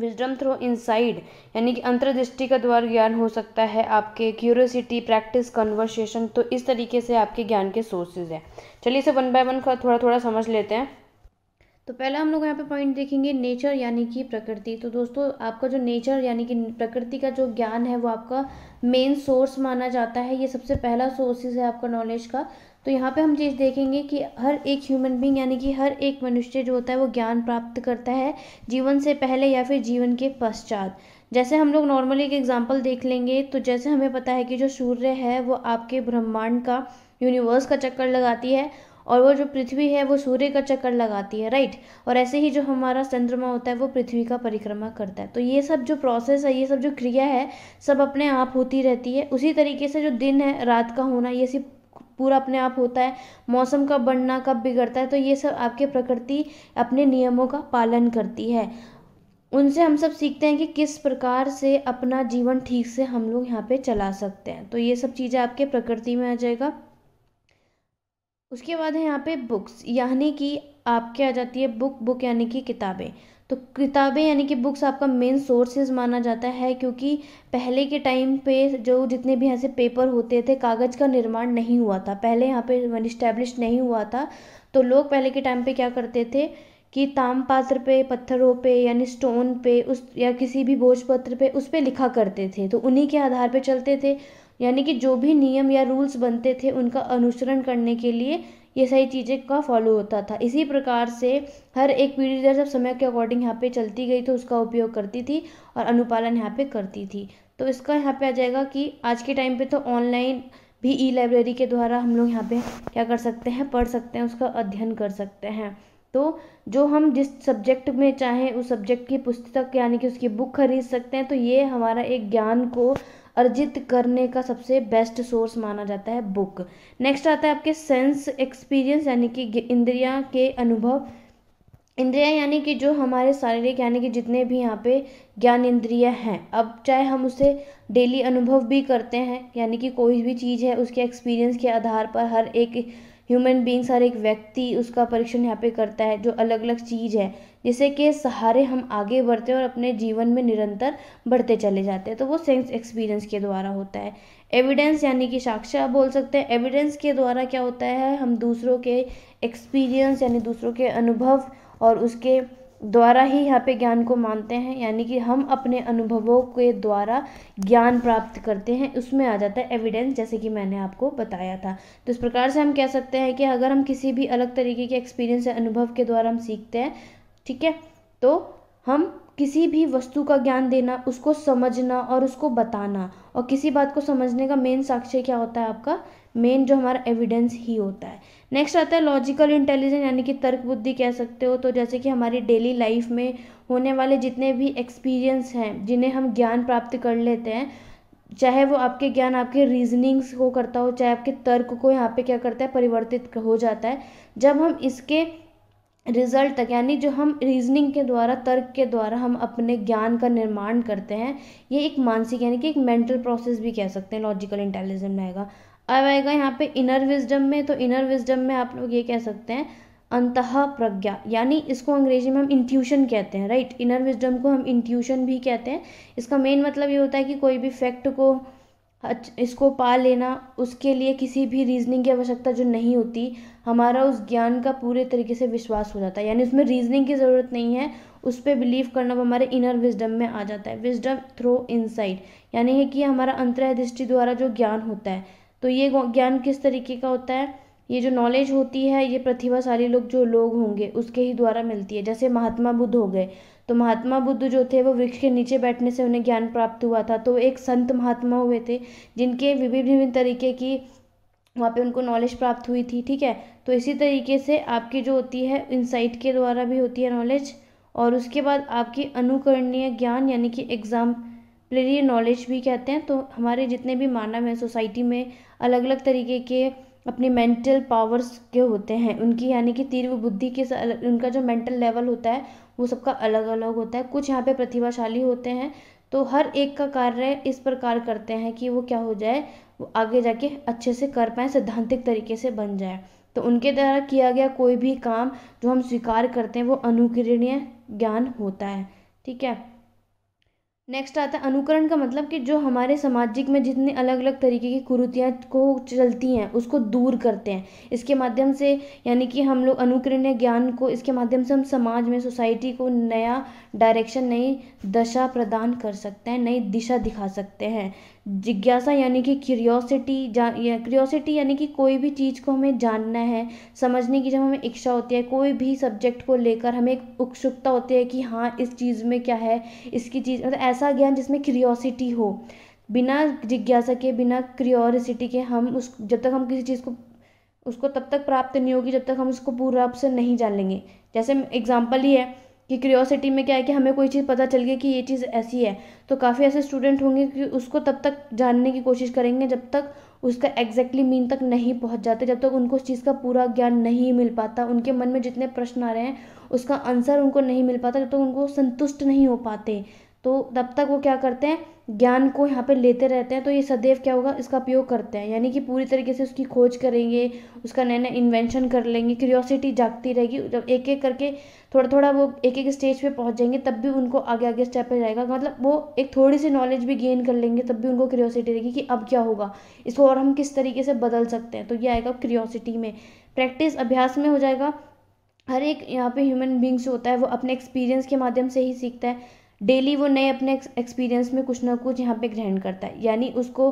wisdom through insight यानी कि अंतर्दृष्टि का द्वारा ज्ञान हो सकता है आपके क्यूरोसिटी प्रैक्टिस कन्वर्सेशन तो इस तरीके से आपके ज्ञान के सोर्सेज हैं चलिए इसे वन बाय वन का थोड़ा थोड़ा समझ लेते हैं तो पहला हम लोग यहाँ पे पॉइंट देखेंगे नेचर यानी कि प्रकृति तो दोस्तों आपका जो नेचर यानी कि प्रकृति का जो ज्ञान है वो आपका मेन सोर्स माना जाता है ये सबसे पहला सोर्सेज है आपका नॉलेज का तो यहाँ पे हम चीज़ देखेंगे कि हर एक ह्यूमन बींग यानी कि हर एक मनुष्य जो होता है वो ज्ञान प्राप्त करता है जीवन से पहले या फिर जीवन के पश्चात जैसे हम लोग नॉर्मली एक एग्जाम्पल देख लेंगे तो जैसे हमें पता है कि जो सूर्य है वो आपके ब्रह्मांड का यूनिवर्स का चक्कर लगाती है और वो जो पृथ्वी है वो सूर्य का चक्कर लगाती है राइट और ऐसे ही जो हमारा चंद्रमा होता है वो पृथ्वी का परिक्रमा करता है तो ये सब जो प्रोसेस है ये सब जो क्रिया है सब अपने आप होती रहती है उसी तरीके से जो दिन है रात का होना ये सब पूरा अपने आप होता है मौसम कब बढ़ना कब बिगड़ता है तो ये सब आपके प्रकृति अपने नियमों का पालन करती है उनसे हम सब सीखते हैं कि किस प्रकार से अपना जीवन ठीक से हम लोग यहाँ पे चला सकते हैं तो ये सब चीज़ें आपके प्रकृति में आ जाएगा उसके बाद है यहाँ पे बुक्स यानी कि आपके आ जाती है बुक बुक यानी कि किताबें तो किताबें यानी कि बुक्स आपका मेन सोर्सेज माना जाता है क्योंकि पहले के टाइम पे जो जितने भी ऐसे पेपर होते थे कागज़ का निर्माण नहीं हुआ था पहले यहाँ पे इस्टेब्लिश नहीं हुआ था तो लोग पहले के टाइम पे क्या करते थे कि ताम पात्र पे पत्थरों पे यानी स्टोन पे उस या किसी भी पत्र पे उस पे लिखा करते थे तो उन्हीं के आधार पे चलते थे यानी कि जो भी नियम या रूल्स बनते थे उनका अनुसरण करने के लिए ये सारी चीज़ें का फॉलो होता था इसी प्रकार से हर एक पीढ़ी दर जब समय के अकॉर्डिंग यहाँ पे चलती गई तो उसका उपयोग करती थी और अनुपालन यहाँ पे करती थी तो इसका यहाँ पे आ जाएगा कि आज के टाइम पे तो ऑनलाइन भी ई लाइब्रेरी के द्वारा हम लोग यहाँ पे क्या कर सकते हैं पढ़ सकते हैं उसका अध्ययन कर सकते हैं तो जो हम जिस सब्जेक्ट में चाहें उस सब्जेक्ट की पुस्तक यानी कि उसकी बुक खरीद सकते हैं तो ये हमारा एक ज्ञान को अर्जित करने का सबसे बेस्ट सोर्स माना जाता है बुक नेक्स्ट आता है आपके सेंस एक्सपीरियंस यानी कि इंद्रिया के अनुभव इंद्रिया यानी कि जो हमारे शारीरिक यानी कि जितने भी यहाँ पे ज्ञान इंद्रिया हैं अब चाहे हम उसे डेली अनुभव भी करते हैं यानी कि कोई भी चीज़ है उसके एक्सपीरियंस के आधार पर हर एक ह्यूमन बींग्स हर एक व्यक्ति उसका परीक्षण यहाँ पे करता है जो अलग अलग चीज़ है जिससे के सहारे हम आगे बढ़ते हैं और अपने जीवन में निरंतर बढ़ते चले जाते हैं तो वो सेंस एक्सपीरियंस के द्वारा होता है एविडेंस यानी कि साक्ष्य बोल सकते हैं एविडेंस के द्वारा क्या होता है हम दूसरों के एक्सपीरियंस यानी दूसरों के अनुभव और उसके द्वारा ही यहाँ पे ज्ञान को मानते हैं यानी कि हम अपने अनुभवों के द्वारा ज्ञान प्राप्त करते हैं उसमें आ जाता है एविडेंस जैसे कि मैंने आपको बताया था तो इस प्रकार से हम कह सकते हैं कि अगर हम किसी भी अलग तरीके के एक्सपीरियंस या अनुभव के द्वारा हम सीखते हैं ठीक है तो हम किसी भी वस्तु का ज्ञान देना उसको समझना और उसको बताना और किसी बात को समझने का मेन साक्ष्य क्या होता है आपका मेन जो हमारा एविडेंस ही होता है नेक्स्ट आता है लॉजिकल इंटेलिजेंस यानी कि तर्क बुद्धि कह सकते हो तो जैसे कि हमारी डेली लाइफ में होने वाले जितने भी एक्सपीरियंस हैं जिन्हें हम ज्ञान प्राप्त कर लेते हैं चाहे वो आपके ज्ञान आपके रीजनिंग्स को करता हो चाहे आपके तर्क को यहाँ पे क्या करता है परिवर्तित हो जाता है जब हम इसके रिज़ल्ट तक यानी जो हम रीज़निंग के द्वारा तर्क के द्वारा हम अपने ज्ञान का निर्माण करते हैं ये एक मानसिक यानी कि एक मेंटल प्रोसेस भी कह सकते हैं लॉजिकल इंटेलिजेंस में आएगा अब आएगा यहाँ पे इनर विजडम में तो इनर विजडम में आप लोग ये कह सकते हैं अंत प्रज्ञा यानी इसको अंग्रेजी में हम इंट्यूशन कहते हैं राइट इनर विजडम को हम इंट्यूशन भी कहते हैं इसका मेन मतलब ये होता है कि कोई भी फैक्ट को इसको पा लेना उसके लिए किसी भी रीज़निंग की आवश्यकता जो नहीं होती हमारा उस ज्ञान का पूरे तरीके से विश्वास हो जाता है यानी उसमें रीज़निंग की ज़रूरत नहीं है उस पर बिलीव करना वो हमारे इनर विजडम में आ जाता है विजडम थ्रो इनसाइड यानी है कि हमारा अंतरह दृष्टि द्वारा जो ज्ञान होता है तो ये ज्ञान किस तरीके का होता है ये जो नॉलेज होती है ये प्रतिभाशाली लोग जो लोग होंगे उसके ही द्वारा मिलती है जैसे महात्मा बुद्ध हो गए तो महात्मा बुद्ध जो थे वो वृक्ष के नीचे बैठने से उन्हें ज्ञान प्राप्त हुआ था तो एक संत महात्मा हुए थे जिनके विभिन्न विभिन्न तरीके की वहाँ पे उनको नॉलेज प्राप्त हुई थी ठीक है तो इसी तरीके से आपकी जो होती है इनसाइट के द्वारा भी होती है नॉलेज और उसके बाद आपकी अनुकरणीय ज्ञान यानी कि एग्ज़ाम प्लेरी नॉलेज भी कहते हैं तो हमारे जितने भी मानव हैं सोसाइटी में अलग अलग तरीके के अपनी मेंटल पावर्स के होते हैं उनकी यानी कि तीव्र बुद्धि के उनका जो मेंटल लेवल होता है वो सबका अलग अलग होता है कुछ यहाँ पे प्रतिभाशाली होते हैं तो हर एक का कार्य इस प्रकार करते हैं कि वो क्या हो जाए वो आगे जाके अच्छे से कर पाए सिद्धांतिक तरीके से बन जाए तो उनके द्वारा किया गया कोई भी काम जो हम स्वीकार करते हैं वो अनुकरणीय ज्ञान होता है ठीक है नेक्स्ट आता है अनुकरण का मतलब कि जो हमारे सामाजिक में जितने अलग अलग तरीके की कुरुतियाँ को चलती हैं उसको दूर करते हैं इसके माध्यम से यानी कि हम लोग अनुकरणीय ज्ञान को इसके माध्यम से हम समाज में सोसाइटी को नया डायरेक्शन नई दशा प्रदान कर सकते हैं नई दिशा दिखा सकते हैं जिज्ञासा यानी कि क्यूरियोसिटी जान या क्यूरियोसिटी यानी कि कोई भी चीज़ को हमें जानना है समझने की जब हमें इच्छा होती है कोई भी सब्जेक्ट को लेकर हमें एक उत्सुकता होती है कि हाँ इस चीज़ में क्या है इसकी चीज़ मतलब ऐसा ज्ञान जिसमें क्यूरियोसिटी हो बिना जिज्ञासा के बिना क्यूरियोसिटी के हम उस जब तक हम किसी चीज़ को उसको तब तक प्राप्त नहीं होगी जब तक हम उसको पूरा से नहीं जान लेंगे जैसे एग्जाम्पल ही है कि क्रियोसिटी में क्या है कि हमें कोई चीज़ पता चल गई कि ये चीज़ ऐसी है तो काफ़ी ऐसे स्टूडेंट होंगे कि उसको तब तक जानने की कोशिश करेंगे जब तक उसका एग्जैक्टली मीन तक नहीं पहुंच जाते जब तक उनको उस चीज़ का पूरा ज्ञान नहीं मिल पाता उनके मन में जितने प्रश्न आ रहे हैं उसका आंसर उनको नहीं मिल पाता जब तक उनको संतुष्ट नहीं हो पाते तो तब तक वो क्या करते हैं ज्ञान को यहाँ पे लेते रहते हैं तो ये सदैव क्या होगा इसका उपयोग करते हैं यानी कि पूरी तरीके से उसकी खोज करेंगे उसका नया नया इन्वेंशन कर लेंगे क्यूरियोसिटी जागती रहेगी जब एक एक करके थोड़ा थोड़ा वो एक एक स्टेज पे पहुँच जाएंगे तब भी उनको आगे आगे स्टेप पे जाएगा मतलब वो एक थोड़ी सी नॉलेज भी गेन कर लेंगे तब भी उनको क्यूरियोसिटी रहेगी कि अब क्या होगा इसको और हम किस तरीके से बदल सकते हैं तो ये आएगा क्यूरियोसिटी में प्रैक्टिस अभ्यास में हो जाएगा हर एक यहाँ पे ह्यूमन बींग्स जो होता है वो अपने एक्सपीरियंस के माध्यम से ही सीखता है डेली वो नए अपने एक्सपीरियंस में कुछ ना कुछ यहाँ पे ग्रहण करता है यानी उसको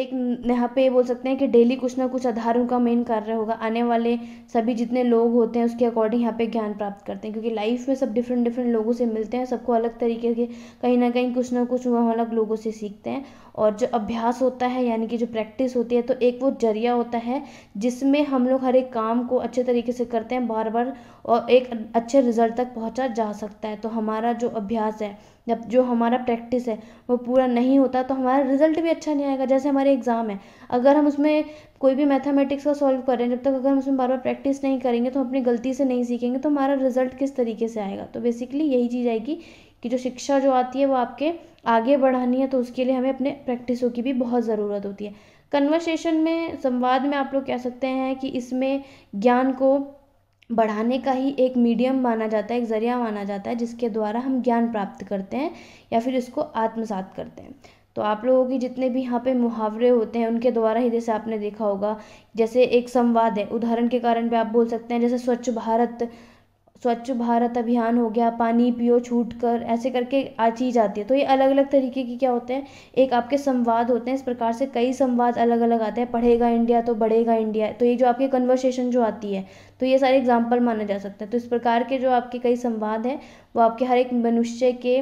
एक यहाँ पे बोल सकते हैं कि डेली कुछ ना कुछ आधार का मेन कार्य होगा आने वाले सभी जितने लोग होते हैं उसके अकॉर्डिंग यहाँ पे ज्ञान प्राप्त करते हैं क्योंकि लाइफ में सब डिफरेंट डिफरेंट लोगों से मिलते हैं सबको अलग तरीके के कहीं ना कहीं कुछ ना कुछ वह अलग लोगों से सीखते हैं और जो अभ्यास होता है यानी कि जो प्रैक्टिस होती है तो एक वो जरिया होता है जिसमें हम लोग हर एक काम को अच्छे तरीके से करते हैं बार बार और एक अच्छे रिजल्ट तक पहुँचा जा सकता है तो हमारा जो अभ्यास है जब जो हमारा प्रैक्टिस है वो पूरा नहीं होता तो हमारा रिजल्ट भी अच्छा नहीं आएगा जैसे हमारे एग्ज़ाम है अगर हम उसमें कोई भी मैथमेटिक्स का सॉल्व करें जब तक अगर हम उसमें बार बार प्रैक्टिस नहीं करेंगे तो अपनी गलती से नहीं सीखेंगे तो हमारा रिजल्ट किस तरीके से आएगा तो बेसिकली यही चीज़ आएगी कि जो शिक्षा जो आती है वो आपके आगे बढ़ानी है तो उसके लिए हमें अपने प्रैक्टिसों की भी बहुत ज़रूरत होती है कन्वर्सेशन में संवाद में आप लोग कह सकते हैं कि इसमें ज्ञान को बढ़ाने का ही एक मीडियम माना जाता है एक ज़रिया माना जाता है जिसके द्वारा हम ज्ञान प्राप्त करते हैं या फिर इसको आत्मसात करते हैं तो आप लोगों की जितने भी यहाँ पे मुहावरे होते हैं उनके द्वारा ही जैसे आपने देखा होगा जैसे एक संवाद है उदाहरण के कारण पे आप बोल सकते हैं जैसे स्वच्छ भारत स्वच्छ भारत अभियान हो गया पानी पियो छूट कर ऐसे करके आ चीज आती है तो ये अलग अलग तरीके की क्या होते हैं एक आपके संवाद होते हैं इस प्रकार से कई संवाद अलग अलग आते हैं पढ़ेगा इंडिया तो बढ़ेगा इंडिया तो ये जो आपकी कन्वर्सेशन जो आती है तो ये सारे एग्जाम्पल माना जा सकता है तो इस प्रकार के जो आपके कई संवाद हैं वो आपके हर एक मनुष्य के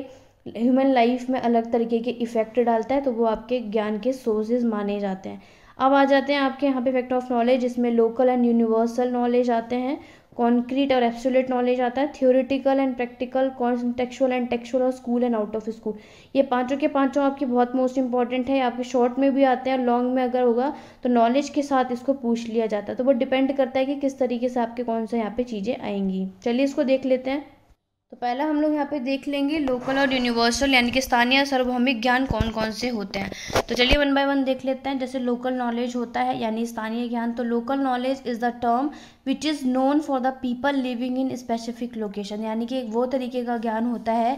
ह्यूमन लाइफ में अलग तरीके के इफ़ेक्ट डालता है तो वो आपके ज्ञान के सोर्सेज माने जाते हैं अब आ जाते हैं आपके यहाँ पे इफेक्ट ऑफ नॉलेज जिसमें लोकल एंड यूनिवर्सल नॉलेज आते हैं कॉन्क्रीट और एब्सोलेट नॉलेज आता है theoretical and practical contextual and textual और school and out of school ये पांचों के पांचों आपके बहुत मोस्ट इंपॉर्टेंट है आपके शॉर्ट में भी आते हैं लॉन्ग में अगर होगा तो नॉलेज के साथ इसको पूछ लिया जाता है तो वो डिपेंड करता है कि किस तरीके से आपके कौन से यहाँ पे चीज़ें आएंगी चलिए इसको देख लेते हैं तो पहला हम लोग यहाँ पे देख लेंगे लोकल और यूनिवर्सल यानी कि स्थानीय सार्वभौमिक ज्ञान कौन कौन से होते हैं तो चलिए वन बाय वन देख लेते हैं जैसे लोकल नॉलेज होता है यानी स्थानीय ज्ञान तो local knowledge is the term which is known for the people living in specific location यानी कि एक वो तरीके का ज्ञान होता है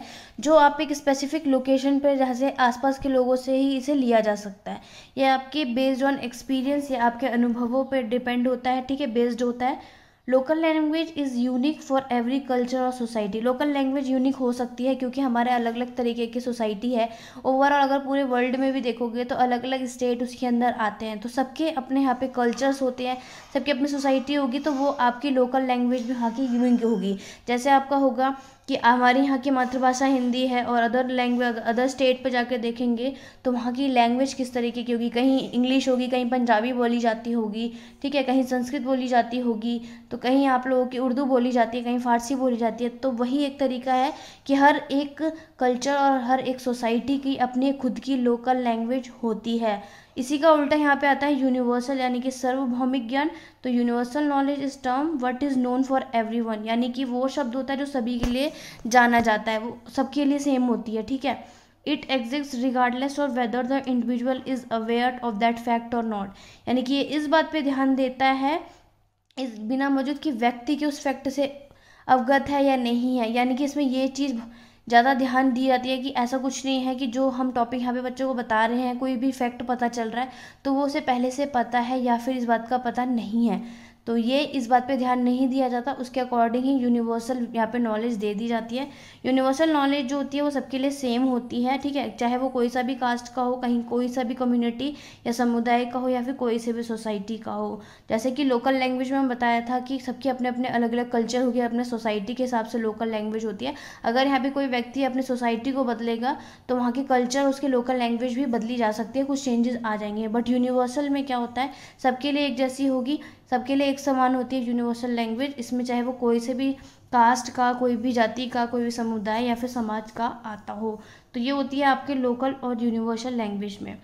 जो आप एक स्पेसिफिक लोकेशन पर जहाँ से आसपास के लोगों से ही इसे लिया जा सकता है यह आपके बेस्ड ऑन एक्सपीरियंस या आपके अनुभवों पर डिपेंड होता है ठीक है बेस्ड होता है local language is unique for every culture और सोसाइटी लोकल लैंग्वेज यूनिक हो सकती है क्योंकि हमारे अलग अलग तरीके की सोसाइटी है ओवरऑल अगर पूरे वर्ल्ड में भी देखोगे तो अलग अलग स्टेट उसके अंदर आते हैं तो सबके अपने यहाँ पे कल्चर्स होते हैं सबकी अपनी सोसाइटी होगी तो वो आपकी लोकल लैंग्वेज भी वहाँ की यूनिक होगी जैसे आपका होगा कि हमारे यहाँ की मातृभाषा हिंदी है और अदर लैंग्वेज अदर स्टेट पर जाकर देखेंगे तो वहाँ की लैंग्वेज किस तरीके की होगी कहीं इंग्लिश होगी कहीं पंजाबी बोली जाती होगी ठीक है कहीं संस्कृत बोली जाती होगी तो कहीं आप लोगों की उर्दू बोली जाती है कहीं फ़ारसी बोली जाती है तो वही एक तरीका है कि हर एक कल्चर और हर एक सोसाइटी की अपनी खुद की लोकल लैंग्वेज होती है इसी का उल्टा यहाँ पे आता है यूनिवर्सल यानी कि सार्वभौमिक ज्ञान तो universal knowledge is term what is known for everyone यानी कि वो शब्द होता है जो सभी के लिए जाना जाता है वो सबके लिए सेम होती है ठीक है it exist regardless of whether the individual is aware of that fact और नॉट यानी कि ये इस बात पर ध्यान देता है इस बिना मौजूद कि व्यक्ति के उस फैक्ट से अवगत है या नहीं है यानी कि इसमें ये चीज़ ज़्यादा ध्यान दी जाती है कि ऐसा कुछ नहीं है कि जो हम टॉपिक यहाँ पे बच्चों को बता रहे हैं कोई भी फैक्ट पता चल रहा है तो वो उसे पहले से पता है या फिर इस बात का पता नहीं है तो ये इस बात पे ध्यान नहीं दिया जाता उसके अकॉर्डिंग ही यूनिवर्सल यहाँ पे नॉलेज दे दी जाती है यूनिवर्सल नॉलेज जो होती है वो सबके लिए सेम होती है ठीक है चाहे वो कोई सा भी कास्ट का हो कहीं कोई सा भी कम्युनिटी या समुदाय का हो या फिर कोई से भी सोसाइटी का हो जैसे कि लोकल लैंग्वेज में हम बताया था कि सबके अपने अपने अलग अलग कल्चर हो गया अपने सोसाइटी के हिसाब से लोकल लैंग्वेज होती है अगर यहाँ पर कोई व्यक्ति अपनी सोसाइटी को बदलेगा तो वहाँ के कल्चर उसके लोकल लैंग्वेज भी बदली जा सकती है कुछ चेंजेस आ जाएंगे बट यूनिवर्सल में क्या होता है सबके लिए एक जैसी होगी सबके लिए एक समान होती है यूनिवर्सल लैंग्वेज इसमें चाहे वो कोई से भी कास्ट का कोई भी जाति का कोई भी समुदाय या फिर समाज का आता हो तो ये होती है आपके लोकल और यूनिवर्सल लैंग्वेज में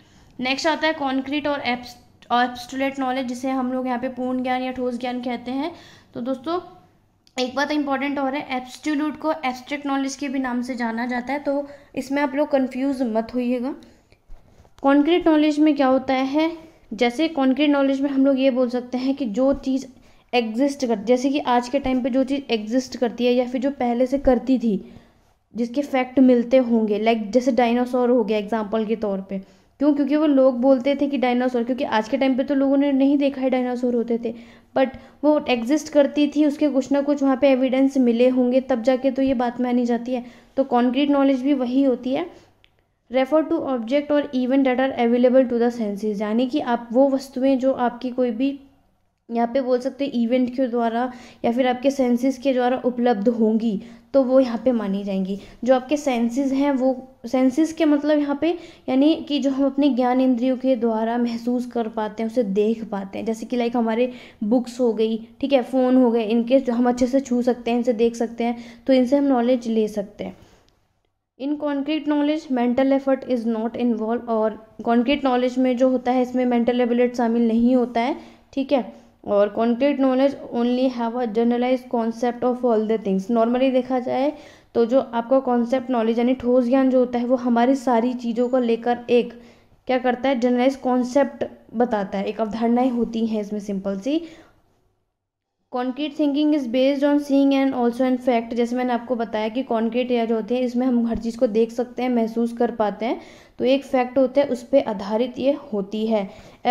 नेक्स्ट आता है कॉन्क्रीट और एप्स और नॉलेज जिसे हम लोग यहाँ पे पूर्ण ज्ञान या ठोस ज्ञान कहते हैं तो दोस्तों एक बात इंपॉर्टेंट और है एब्स्टूलूट को एब्स्ट्रैक्ट नॉलेज के भी नाम से जाना जाता है तो इसमें आप लोग कन्फ्यूज़ मत होइएगा कॉन्क्रीट नॉलेज में क्या होता है जैसे कॉन्क्रीट नॉलेज में हम लोग ये बोल सकते हैं कि जो चीज़ एग्जिस्ट कर जैसे कि आज के टाइम पे जो चीज़ एग्जिस्ट करती है या फिर जो पहले से करती थी जिसके फैक्ट मिलते होंगे लाइक जैसे डायनासोर हो गया एग्जाम्पल के तौर पे क्यों क्योंकि वो लोग बोलते थे कि डायनासोर क्योंकि आज के टाइम पे तो लोगों ने नहीं देखा है डायनासोर होते थे बट वो एग्जिस्ट करती थी उसके कुछ ना कुछ वहाँ पे एविडेंस मिले होंगे तब जाके तो ये बात मानी जाती है तो कॉन्क्रीट नॉलेज भी वही होती है रेफर टू ऑब्जेक्ट और event that are available to the senses यानी कि आप वो वस्तुएं जो आपकी कोई भी यहाँ पे बोल सकते हैं इवेंट के द्वारा या फिर आपके सेंसेस के द्वारा उपलब्ध होंगी तो वो यहाँ पे मानी जाएंगी जो आपके सेंसेस हैं वो सेंसेस के मतलब यहाँ पे यानी कि जो हम अपने ज्ञान इंद्रियों के द्वारा महसूस कर पाते हैं उसे देख पाते हैं जैसे कि लाइक हमारे बुक्स हो गई ठीक है फ़ोन हो गए इनके जो हम अच्छे से छू सकते हैं इनसे देख सकते हैं तो इनसे हम नॉलेज ले सकते हैं in concrete knowledge mental effort is not involve और कॉन्क्रीट नॉलेज में जो होता है इसमें मेंटल एबिलिट शामिल नहीं होता है ठीक है और concrete knowledge only have a generalize concept of all the things normally देखा जाए तो जो आपका कॉन्सेप्ट नॉलेज यानी ठोस ज्ञान जो होता है वो हमारी सारी चीज़ों को लेकर एक क्या करता है जनरलाइज कॉन्सेप्ट बताता है एक अवधारणाएं होती हैं इसमें सिंपल सी concrete thinking is based on seeing and also in fact जैसे मैंने आपको बताया कि कॉन्क्रीट एयर जो होते हैं इसमें हम हर चीज़ को देख सकते हैं महसूस कर पाते हैं तो एक फैक्ट होता है उस पर आधारित ये होती है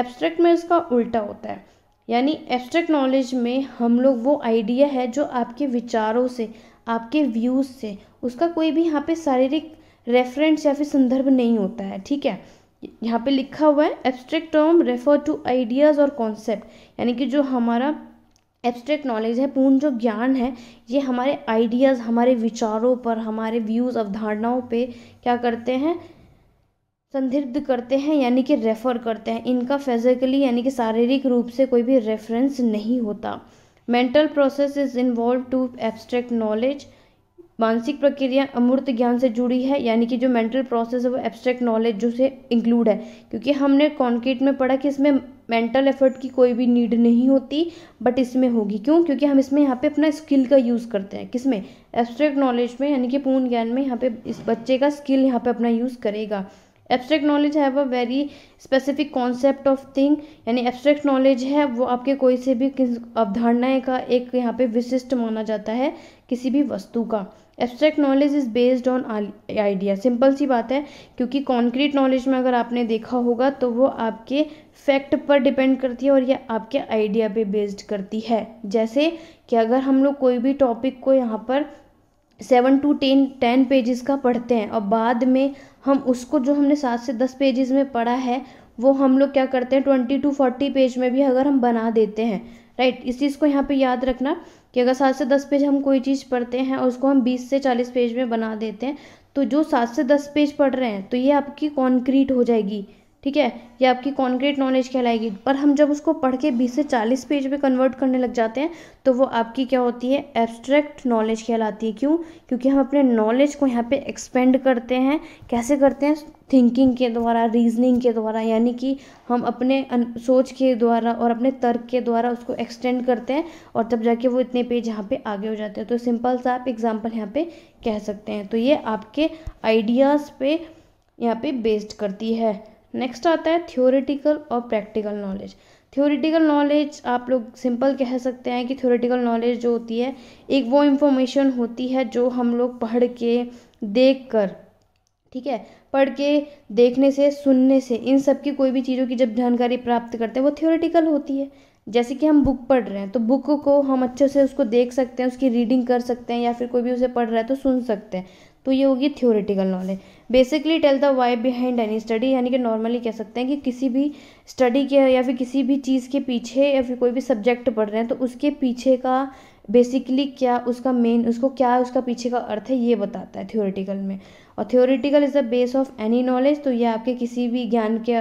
एब्स्ट्रैक्ट में इसका उल्टा होता है यानी एब्स्ट्रैक्ट नॉलेज में हम लोग वो आइडिया है जो आपके विचारों से आपके व्यूज़ से उसका कोई भी यहाँ पे शारीरिक रेफरेंस या फिर संदर्भ नहीं होता है ठीक है यहाँ पे लिखा हुआ है abstract term refer to ideas और कॉन्सेप्ट यानी कि जो हमारा एब्स्ट्रैक्ट नॉलेज है पूर्ण जो ज्ञान है ये हमारे आइडियाज़ हमारे विचारों पर हमारे व्यूज़ अवधारणाओं पे क्या करते हैं संदिग्ध करते हैं यानी कि रेफ़र करते हैं इनका फिजिकली यानी कि शारीरिक रूप से कोई भी रेफरेंस नहीं होता mental process is involve to abstract knowledge मानसिक प्रक्रिया अमूर्त ज्ञान से जुड़ी है यानी कि जो मेंटल प्रोसेस है वो एब्स्ट्रैक्ट नॉलेज जो से इंक्लूड है क्योंकि हमने कॉन्क्रीट में पढ़ा कि इसमें मेंटल एफर्ट की कोई भी नीड नहीं होती बट इसमें होगी क्यों क्योंकि हम इसमें यहाँ पे अपना स्किल का यूज़ करते हैं किसमें एब्स्ट्रैक्ट नॉलेज में यानी कि पूर्ण ज्ञान में यहाँ पे इस बच्चे का स्किल यहाँ पे अपना यूज़ करेगा abstract knowledge have a very specific concept of thing यानी एब्स्ट्रैक्ट नॉलेज है वो आपके कोई से भी अवधारणाएँ का एक यहाँ पे विशिष्ट माना जाता है किसी भी वस्तु का abstract knowledge is based on idea simple सी बात है क्योंकि कॉन्क्रीट नॉलेज में अगर आपने देखा होगा तो वो आपके फैक्ट पर डिपेंड करती है और ये आपके आइडिया पे बेस्ड करती है जैसे कि अगर हम लोग कोई भी टॉपिक को यहाँ पर seven to ten ten pages का पढ़ते हैं और बाद में हम उसको जो हमने सात से दस पेजेस में पढ़ा है वो हम लोग क्या करते हैं ट्वेंटी टू फोर्टी पेज में भी अगर हम बना देते हैं राइट इस चीज़ को यहाँ पे याद रखना कि अगर सात से दस पेज हम कोई चीज़ पढ़ते हैं और उसको हम बीस से चालीस पेज में बना देते हैं तो जो सात से दस पेज पढ़ रहे हैं तो ये आपकी कॉन्क्रीट हो जाएगी ठीक है ये आपकी कॉन्क्रीट नॉलेज कहलाएगी पर हम जब उसको पढ़ के बीस से चालीस पेज पे कन्वर्ट करने लग जाते हैं तो वो आपकी क्या होती है एब्स्ट्रैक्ट नॉलेज कहलाती है क्यों क्योंकि हम अपने नॉलेज को यहाँ पे एक्सपेंड करते हैं कैसे करते हैं थिंकिंग के द्वारा रीजनिंग के द्वारा यानी कि हम अपने सोच के द्वारा और अपने तर्क के द्वारा उसको एक्सटेंड करते हैं और तब जाके वो इतने पेज यहाँ पे आगे हो जाते हैं तो सिंपल सा आप एग्जाम्पल यहाँ पे कह सकते हैं तो ये आपके आइडियाज़ पे यहाँ पे बेस्ड करती है नेक्स्ट आता है थ्योरेटिकल और प्रैक्टिकल नॉलेज थ्योरेटिकल नॉलेज आप लोग सिंपल कह सकते हैं कि थ्योरेटिकल नॉलेज जो होती है एक वो इन्फॉर्मेशन होती है जो हम लोग पढ़ के देख कर ठीक है पढ़ के देखने से सुनने से इन सब की कोई भी चीज़ों की जब जानकारी प्राप्त करते हैं वो थ्योरेटिकल होती है जैसे कि हम बुक पढ़ रहे हैं तो बुक को हम अच्छे से उसको देख सकते हैं उसकी रीडिंग कर सकते हैं या फिर कोई भी उसे पढ़ रहा है तो सुन सकते हैं तो ये होगी theoretical knowledge basically tell the why behind any study यानी कि नॉर्मली कह सकते हैं कि किसी भी स्टडी के या फिर किसी भी चीज़ के पीछे या फिर कोई भी सब्जेक्ट पढ़ रहे हैं तो उसके पीछे का बेसिकली क्या उसका मेन उसको क्या उसका पीछे का अर्थ है ये बताता है थ्योरेटिकल में और theoretical is the base of any knowledge तो ये आपके किसी भी ज्ञान के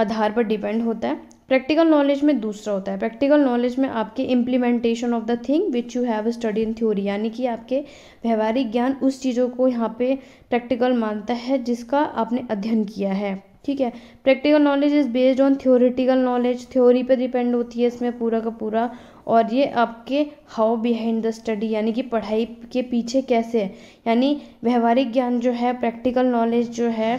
आधार पर डिपेंड होता है प्रैक्टिकल नॉलेज में दूसरा होता है प्रैक्टिकल नॉलेज में आपके implementation of the thing which you have study in theory यानी कि आपके व्यवहारिक ज्ञान उस चीज़ों को यहाँ पे प्रैक्टिकल मानता है जिसका आपने अध्ययन किया है ठीक है practical knowledge is based on theoretical knowledge theory पर डिपेंड होती है इसमें पूरा का पूरा और ये आपके हाउ बिहाइंड द स्टडी यानी कि पढ़ाई के पीछे कैसे यानी व्यवहारिक ज्ञान जो है प्रैक्टिकल नॉलेज जो है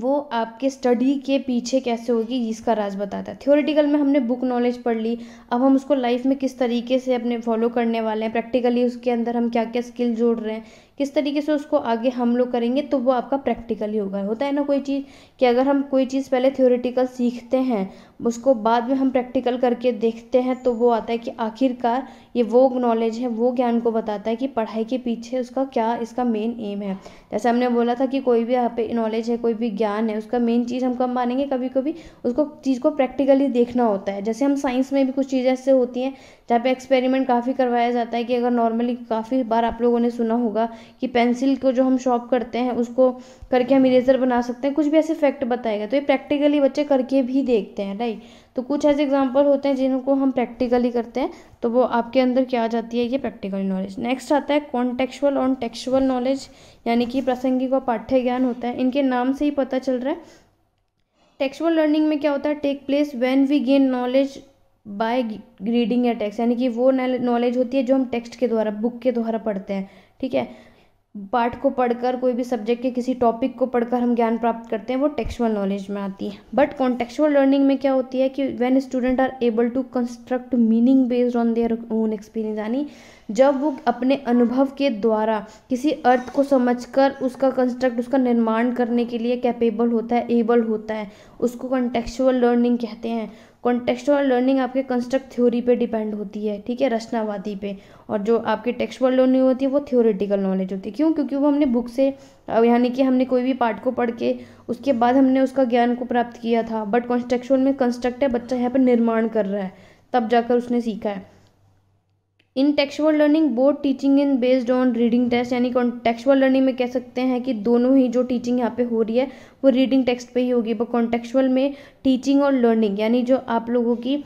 वो आपके स्टडी के पीछे कैसे होगी इसका राज बताता है थ्योरेटिकल में हमने बुक नॉलेज पढ़ ली अब हम उसको लाइफ में किस तरीके से अपने फॉलो करने वाले हैं प्रैक्टिकली उसके अंदर हम क्या क्या स्किल जोड़ रहे हैं किस तरीके से उसको आगे हम लोग करेंगे तो वो आपका प्रैक्टिकली होगा होता है ना कोई चीज़ कि अगर हम कोई चीज़ पहले थ्योरेटिकल सीखते हैं उसको बाद में हम प्रैक्टिकल करके देखते हैं तो वो आता है कि आखिरकार ये वो नॉलेज है वो ज्ञान को बताता है कि पढ़ाई के पीछे उसका क्या इसका मेन एम है जैसे हमने बोला था कि कोई भी यहाँ पे नॉलेज है कोई भी ज्ञान है उसका मेन चीज़ हम कब मानेंगे कभी कभी उसको चीज़ को प्रैक्टिकली देखना होता है जैसे हम साइंस में भी कुछ चीज़ें ऐसे होती हैं जहाँ पे एक्सपेरिमेंट काफ़ी करवाया जाता है कि अगर नॉर्मली काफ़ी बार आप लोगों ने सुना होगा कि पेंसिल को जो हम शॉप करते हैं उसको करके हम इरेजर बना सकते हैं कुछ भी ऐसे फैक्ट बताएगा तो ये प्रैक्टिकली बच्चे करके भी देखते हैं राइट तो कुछ ऐसे एग्जाम्पल होते हैं जिनको हम प्रैक्टिकली करते हैं तो वो आपके अंदर क्या आ जाती है ये प्रैक्टिकल नॉलेज नेक्स्ट आता है कॉन्टेक्चुअल और टेक्चुअल नॉलेज यानी कि प्रासंगिक और पाठ्य ज्ञान होता है इनके नाम से ही पता चल रहा है टेक्सुअल लर्निंग में क्या होता है take place when we gain knowledge by reading या टेक्स्ट यानी कि वो नॉलेज होती है जो हम टेक्स्ट के द्वारा बुक के द्वारा पढ़ते हैं ठीक है पाठ को पढ़कर कोई भी सब्जेक्ट के किसी टॉपिक को पढ़कर हम ज्ञान प्राप्त करते हैं वो टेक्सुअल नॉलेज में आती है बट कॉन्टेक्चुअल लर्निंग में क्या होती है कि when student are able to construct meaning based on their own experience यानी जब वो अपने अनुभव के द्वारा किसी अर्थ को समझकर उसका कंस्ट्रक्ट उसका निर्माण करने के लिए कैपेबल होता है एबल होता है उसको कॉन्टेक्चुअल लर्निंग कहते हैं कॉन्टेक्चुअल लर्निंग आपके कंस्ट्रक्ट थ्योरी पे डिपेंड होती है ठीक है रचनावादी पे और जो आपकी टेक्सुअल लर्निंग होती है वो थ्योरेटिकल नॉलेज होती है क्यों क्योंकि वो हमने बुक से यानी कि हमने कोई भी पार्ट को पढ़ के उसके बाद हमने उसका ज्ञान को प्राप्त किया था बट कॉन्स्ट्रक्चुअल में कंस्ट्रक्ट है बच्चा यहाँ पर निर्माण कर रहा है तब जाकर उसने सीखा है in textual learning board teaching in based on reading test यानी टेक्सुअल लर्निंग में कह सकते हैं कि दोनों ही जो टीचिंग यहाँ पे हो रही है वो रीडिंग टेक्स्ट पे ही होगी पर कॉन्टेक्चुअल में टीचिंग और लर्निंग यानी जो आप लोगों की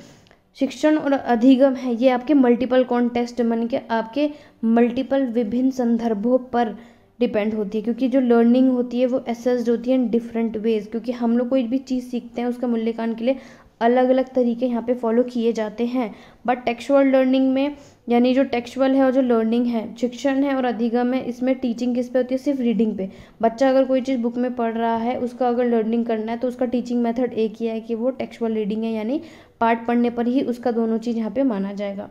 शिक्षण और अधिगम है ये आपके मल्टीपल कॉन्टेस्ट मन के आपके मल्टीपल विभिन्न संदर्भों पर डिपेंड होती है क्योंकि जो लर्निंग होती है वो एसेस्ड होती है इन डिफरेंट वेज क्योंकि हम लोग कोई भी चीज़ सीखते हैं उसका मूल्यांकन के लिए अलग अलग तरीके यहाँ पे फॉलो किए जाते हैं बट टेक्सुअल लर्निंग में यानी जो टेक्सुअल है और जो लर्निंग है शिक्षण है और अधिगम है इसमें टीचिंग किस पे होती है सिर्फ रीडिंग पे बच्चा अगर कोई चीज़ बुक में पढ़ रहा है उसका अगर लर्निंग करना है तो उसका टीचिंग मेथड एक ही है कि वो टेक्सुअल रीडिंग है यानी पार्ट पढ़ने पर ही उसका दोनों चीज़ यहाँ पर माना जाएगा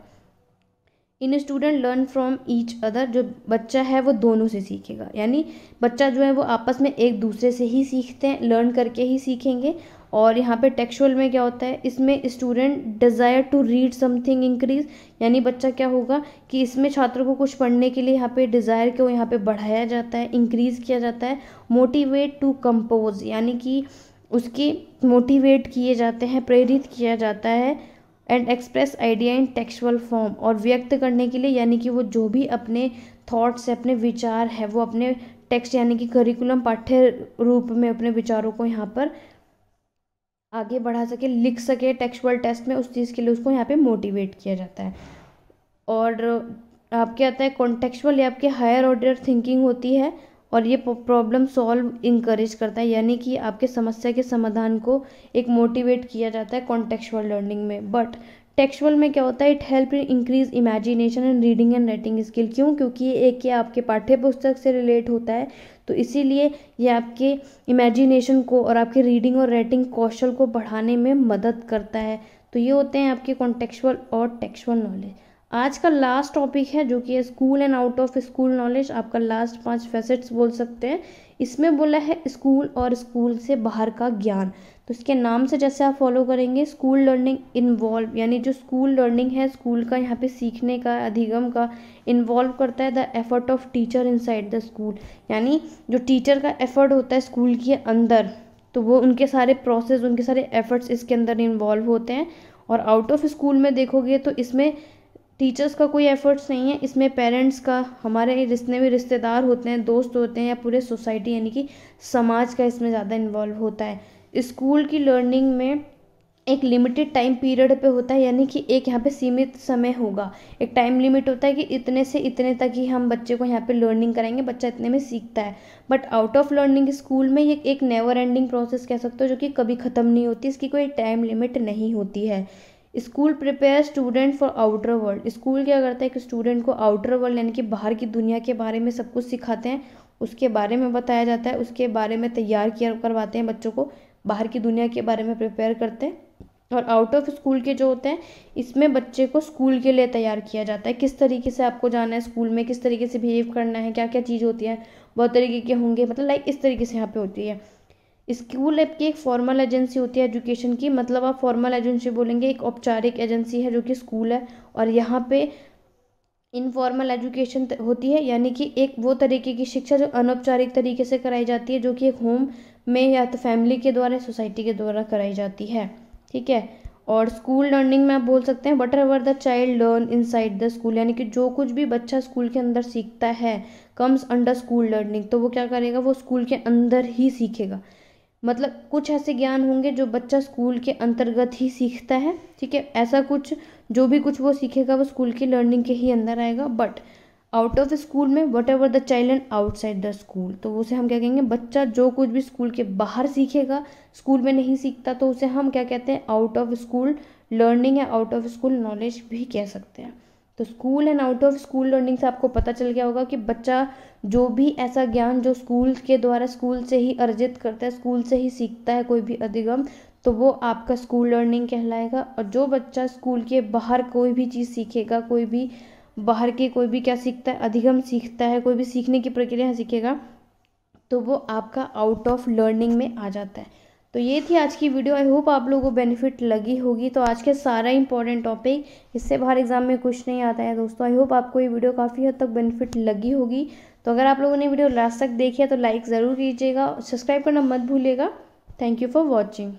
in student learn from each other जो बच्चा है वो दोनों से सीखेगा यानी बच्चा जो है वो आपस में एक दूसरे से ही सीखते हैं लर्न करके ही सीखेंगे और यहाँ पे टेक्सुअल में क्या होता है इसमें student desire to read something increase यानी बच्चा क्या होगा कि इसमें छात्रों को कुछ पढ़ने के लिए यहाँ पे डिज़ायर को यहाँ पे बढ़ाया जाता है इंक्रीज़ किया जाता है मोटिवेट टू कंपोज यानी कि उसके मोटिवेट किए जाते हैं प्रेरित किया जाता है and express idea in textual form और व्यक्त करने के लिए यानी कि वो जो भी अपने थाट्स है अपने विचार है वो अपने टेक्स्ट यानी कि करिकुलम पाठ्य रूप में अपने विचारों को यहाँ पर आगे बढ़ा सके लिख सके टेक्सुअल टेस्ट में उस चीज़ के लिए उसको यहाँ पे मोटिवेट किया जाता है और आपके आता है कॉन्टेक्चुअल आपके हायर ऑर्डर थिंकिंग होती है और ये प्रॉब्लम सॉल्व इंकरेज करता है यानी कि आपके समस्या के समाधान को एक मोटिवेट किया जाता है कॉन्टेक्चुअल लर्निंग में बट टेक्सुअल में क्या होता है it help in increase imagination and reading and writing skill क्यों क्योंकि ये एक क्या आपके पाठ्य पुस्तक से रिलेट होता है तो इसीलिए ये आपके इमेजिनेशन को और आपके रीडिंग और राइटिंग कौशल को बढ़ाने में मदद करता है तो ये होते हैं आपके कॉन्टेक्चुअल और टेक्सुअल नॉलेज आज का लास्ट टॉपिक है जो कि है school and out of school knowledge आपका लास्ट पांच फैसेट्स बोल सकते हैं इसमें बोला है स्कूल और स्कूल से बाहर का ज्ञान तो इसके नाम से जैसे आप फॉलो करेंगे स्कूल लर्निंग इन्वॉल्व यानी जो स्कूल लर्निंग है स्कूल का यहाँ पे सीखने का अधिगम का इन्वॉल्व करता है the effort of teacher inside the school यानी जो टीचर का एफर्ट होता है स्कूल के अंदर तो वो उनके सारे प्रोसेस उनके सारे एफर्ट्स इसके अंदर इन्वॉल्व होते हैं और आउट ऑफ स्कूल में देखोगे तो इसमें टीचर्स का कोई एफर्ट्स नहीं है इसमें पेरेंट्स का हमारे जितने भी रिश्तेदार होते हैं दोस्त होते हैं या पूरे सोसाइटी यानी कि समाज का इसमें ज़्यादा इन्वॉल्व होता है स्कूल की लर्निंग में एक लिमिटेड टाइम पीरियड पे होता है यानी कि एक यहाँ पे सीमित समय होगा एक टाइम लिमिट होता है कि इतने से इतने तक ही हम बच्चे को यहाँ पे लर्निंग कराएंगे बच्चा इतने में सीखता है but out of learning school में ये एक नेवर एंडिंग प्रोसेस कह सकते हो जो कि कभी ख़त्म नहीं होती इसकी कोई टाइम लिमिट नहीं होती है school prepare student for outer world school क्या करता है कि स्टूडेंट को आउटर वर्ल्ड यानी कि बाहर की दुनिया के बारे में सब कुछ सिखाते हैं उसके बारे में बताया जाता है उसके बारे में तैयार किया करवाते हैं बच्चों को बाहर की दुनिया के बारे में प्रिपेयर करते हैं और आउट ऑफ स्कूल के जो होते हैं इसमें बच्चे को स्कूल के लिए तैयार किया जाता है किस तरीके से आपको जाना है स्कूल में किस तरीके से बिहेव करना है क्या क्या चीज़ होती है बहुत तरीके के होंगे मतलब लाइक इस तरीके से यहाँ पे होती है स्कूल ऐप की एक फॉर्मल एजेंसी होती है एजुकेशन की मतलब आप फॉर्मल एजेंसी बोलेंगे एक औपचारिक एजेंसी है जो कि स्कूल है और यहाँ पे इनफॉर्मल एजुकेशन होती है यानी कि एक वो तरीके की शिक्षा जो अनौपचारिक तरीके से कराई जाती है जो कि एक होम में या तो फैमिली के द्वारा सोसाइटी के द्वारा कराई जाती है ठीक है और स्कूल लर्निंग में आप बोल सकते हैं whatever the child learn inside the school यानी कि जो कुछ भी बच्चा स्कूल के अंदर सीखता है कम्स अंडर स्कूल लर्निंग तो वो क्या करेगा वो स्कूल के अंदर ही सीखेगा मतलब कुछ ऐसे ज्ञान होंगे जो बच्चा स्कूल के अंतर्गत ही सीखता है ठीक है ऐसा कुछ जो भी कुछ वो सीखेगा वो स्कूल की लर्निंग के ही अंदर आएगा but out of the school में whatever the child and outside the school तो उसे हम क्या कहेंगे बच्चा जो कुछ भी स्कूल के बाहर सीखेगा स्कूल में नहीं सीखता तो उसे हम क्या कहते हैं आउट ऑफ स्कूल लर्निंग या आउट ऑफ स्कूल नॉलेज भी कह सकते हैं तो school and out of school learning से आपको पता चल गया होगा कि बच्चा जो भी ऐसा ज्ञान जो स्कूल के द्वारा स्कूल से ही अर्जित करता है स्कूल से ही सीखता है कोई भी अधिगम तो वो आपका स्कूल लर्निंग कहलाएगा और जो बच्चा स्कूल के बाहर कोई भी चीज़ सीखेगा कोई भी बाहर के कोई भी क्या सीखता है अधिगम सीखता है कोई भी सीखने की प्रक्रिया सीखेगा तो वो आपका आउट ऑफ लर्निंग में आ जाता है तो ये थी आज की वीडियो आई होप आप लोगों को बेनिफिट लगी होगी तो आज के सारा इंपॉर्टेंट टॉपिक इससे बाहर एग्जाम में कुछ नहीं आता है दोस्तों आई होप आपको ये वीडियो काफ़ी हद तक बेनिफिट लगी होगी तो अगर आप लोगों ने वीडियो लास्ट तक देखी है तो लाइक ज़रूर कीजिएगा सब्सक्राइब करना मत भूलिएगा थैंक यू फॉर वॉचिंग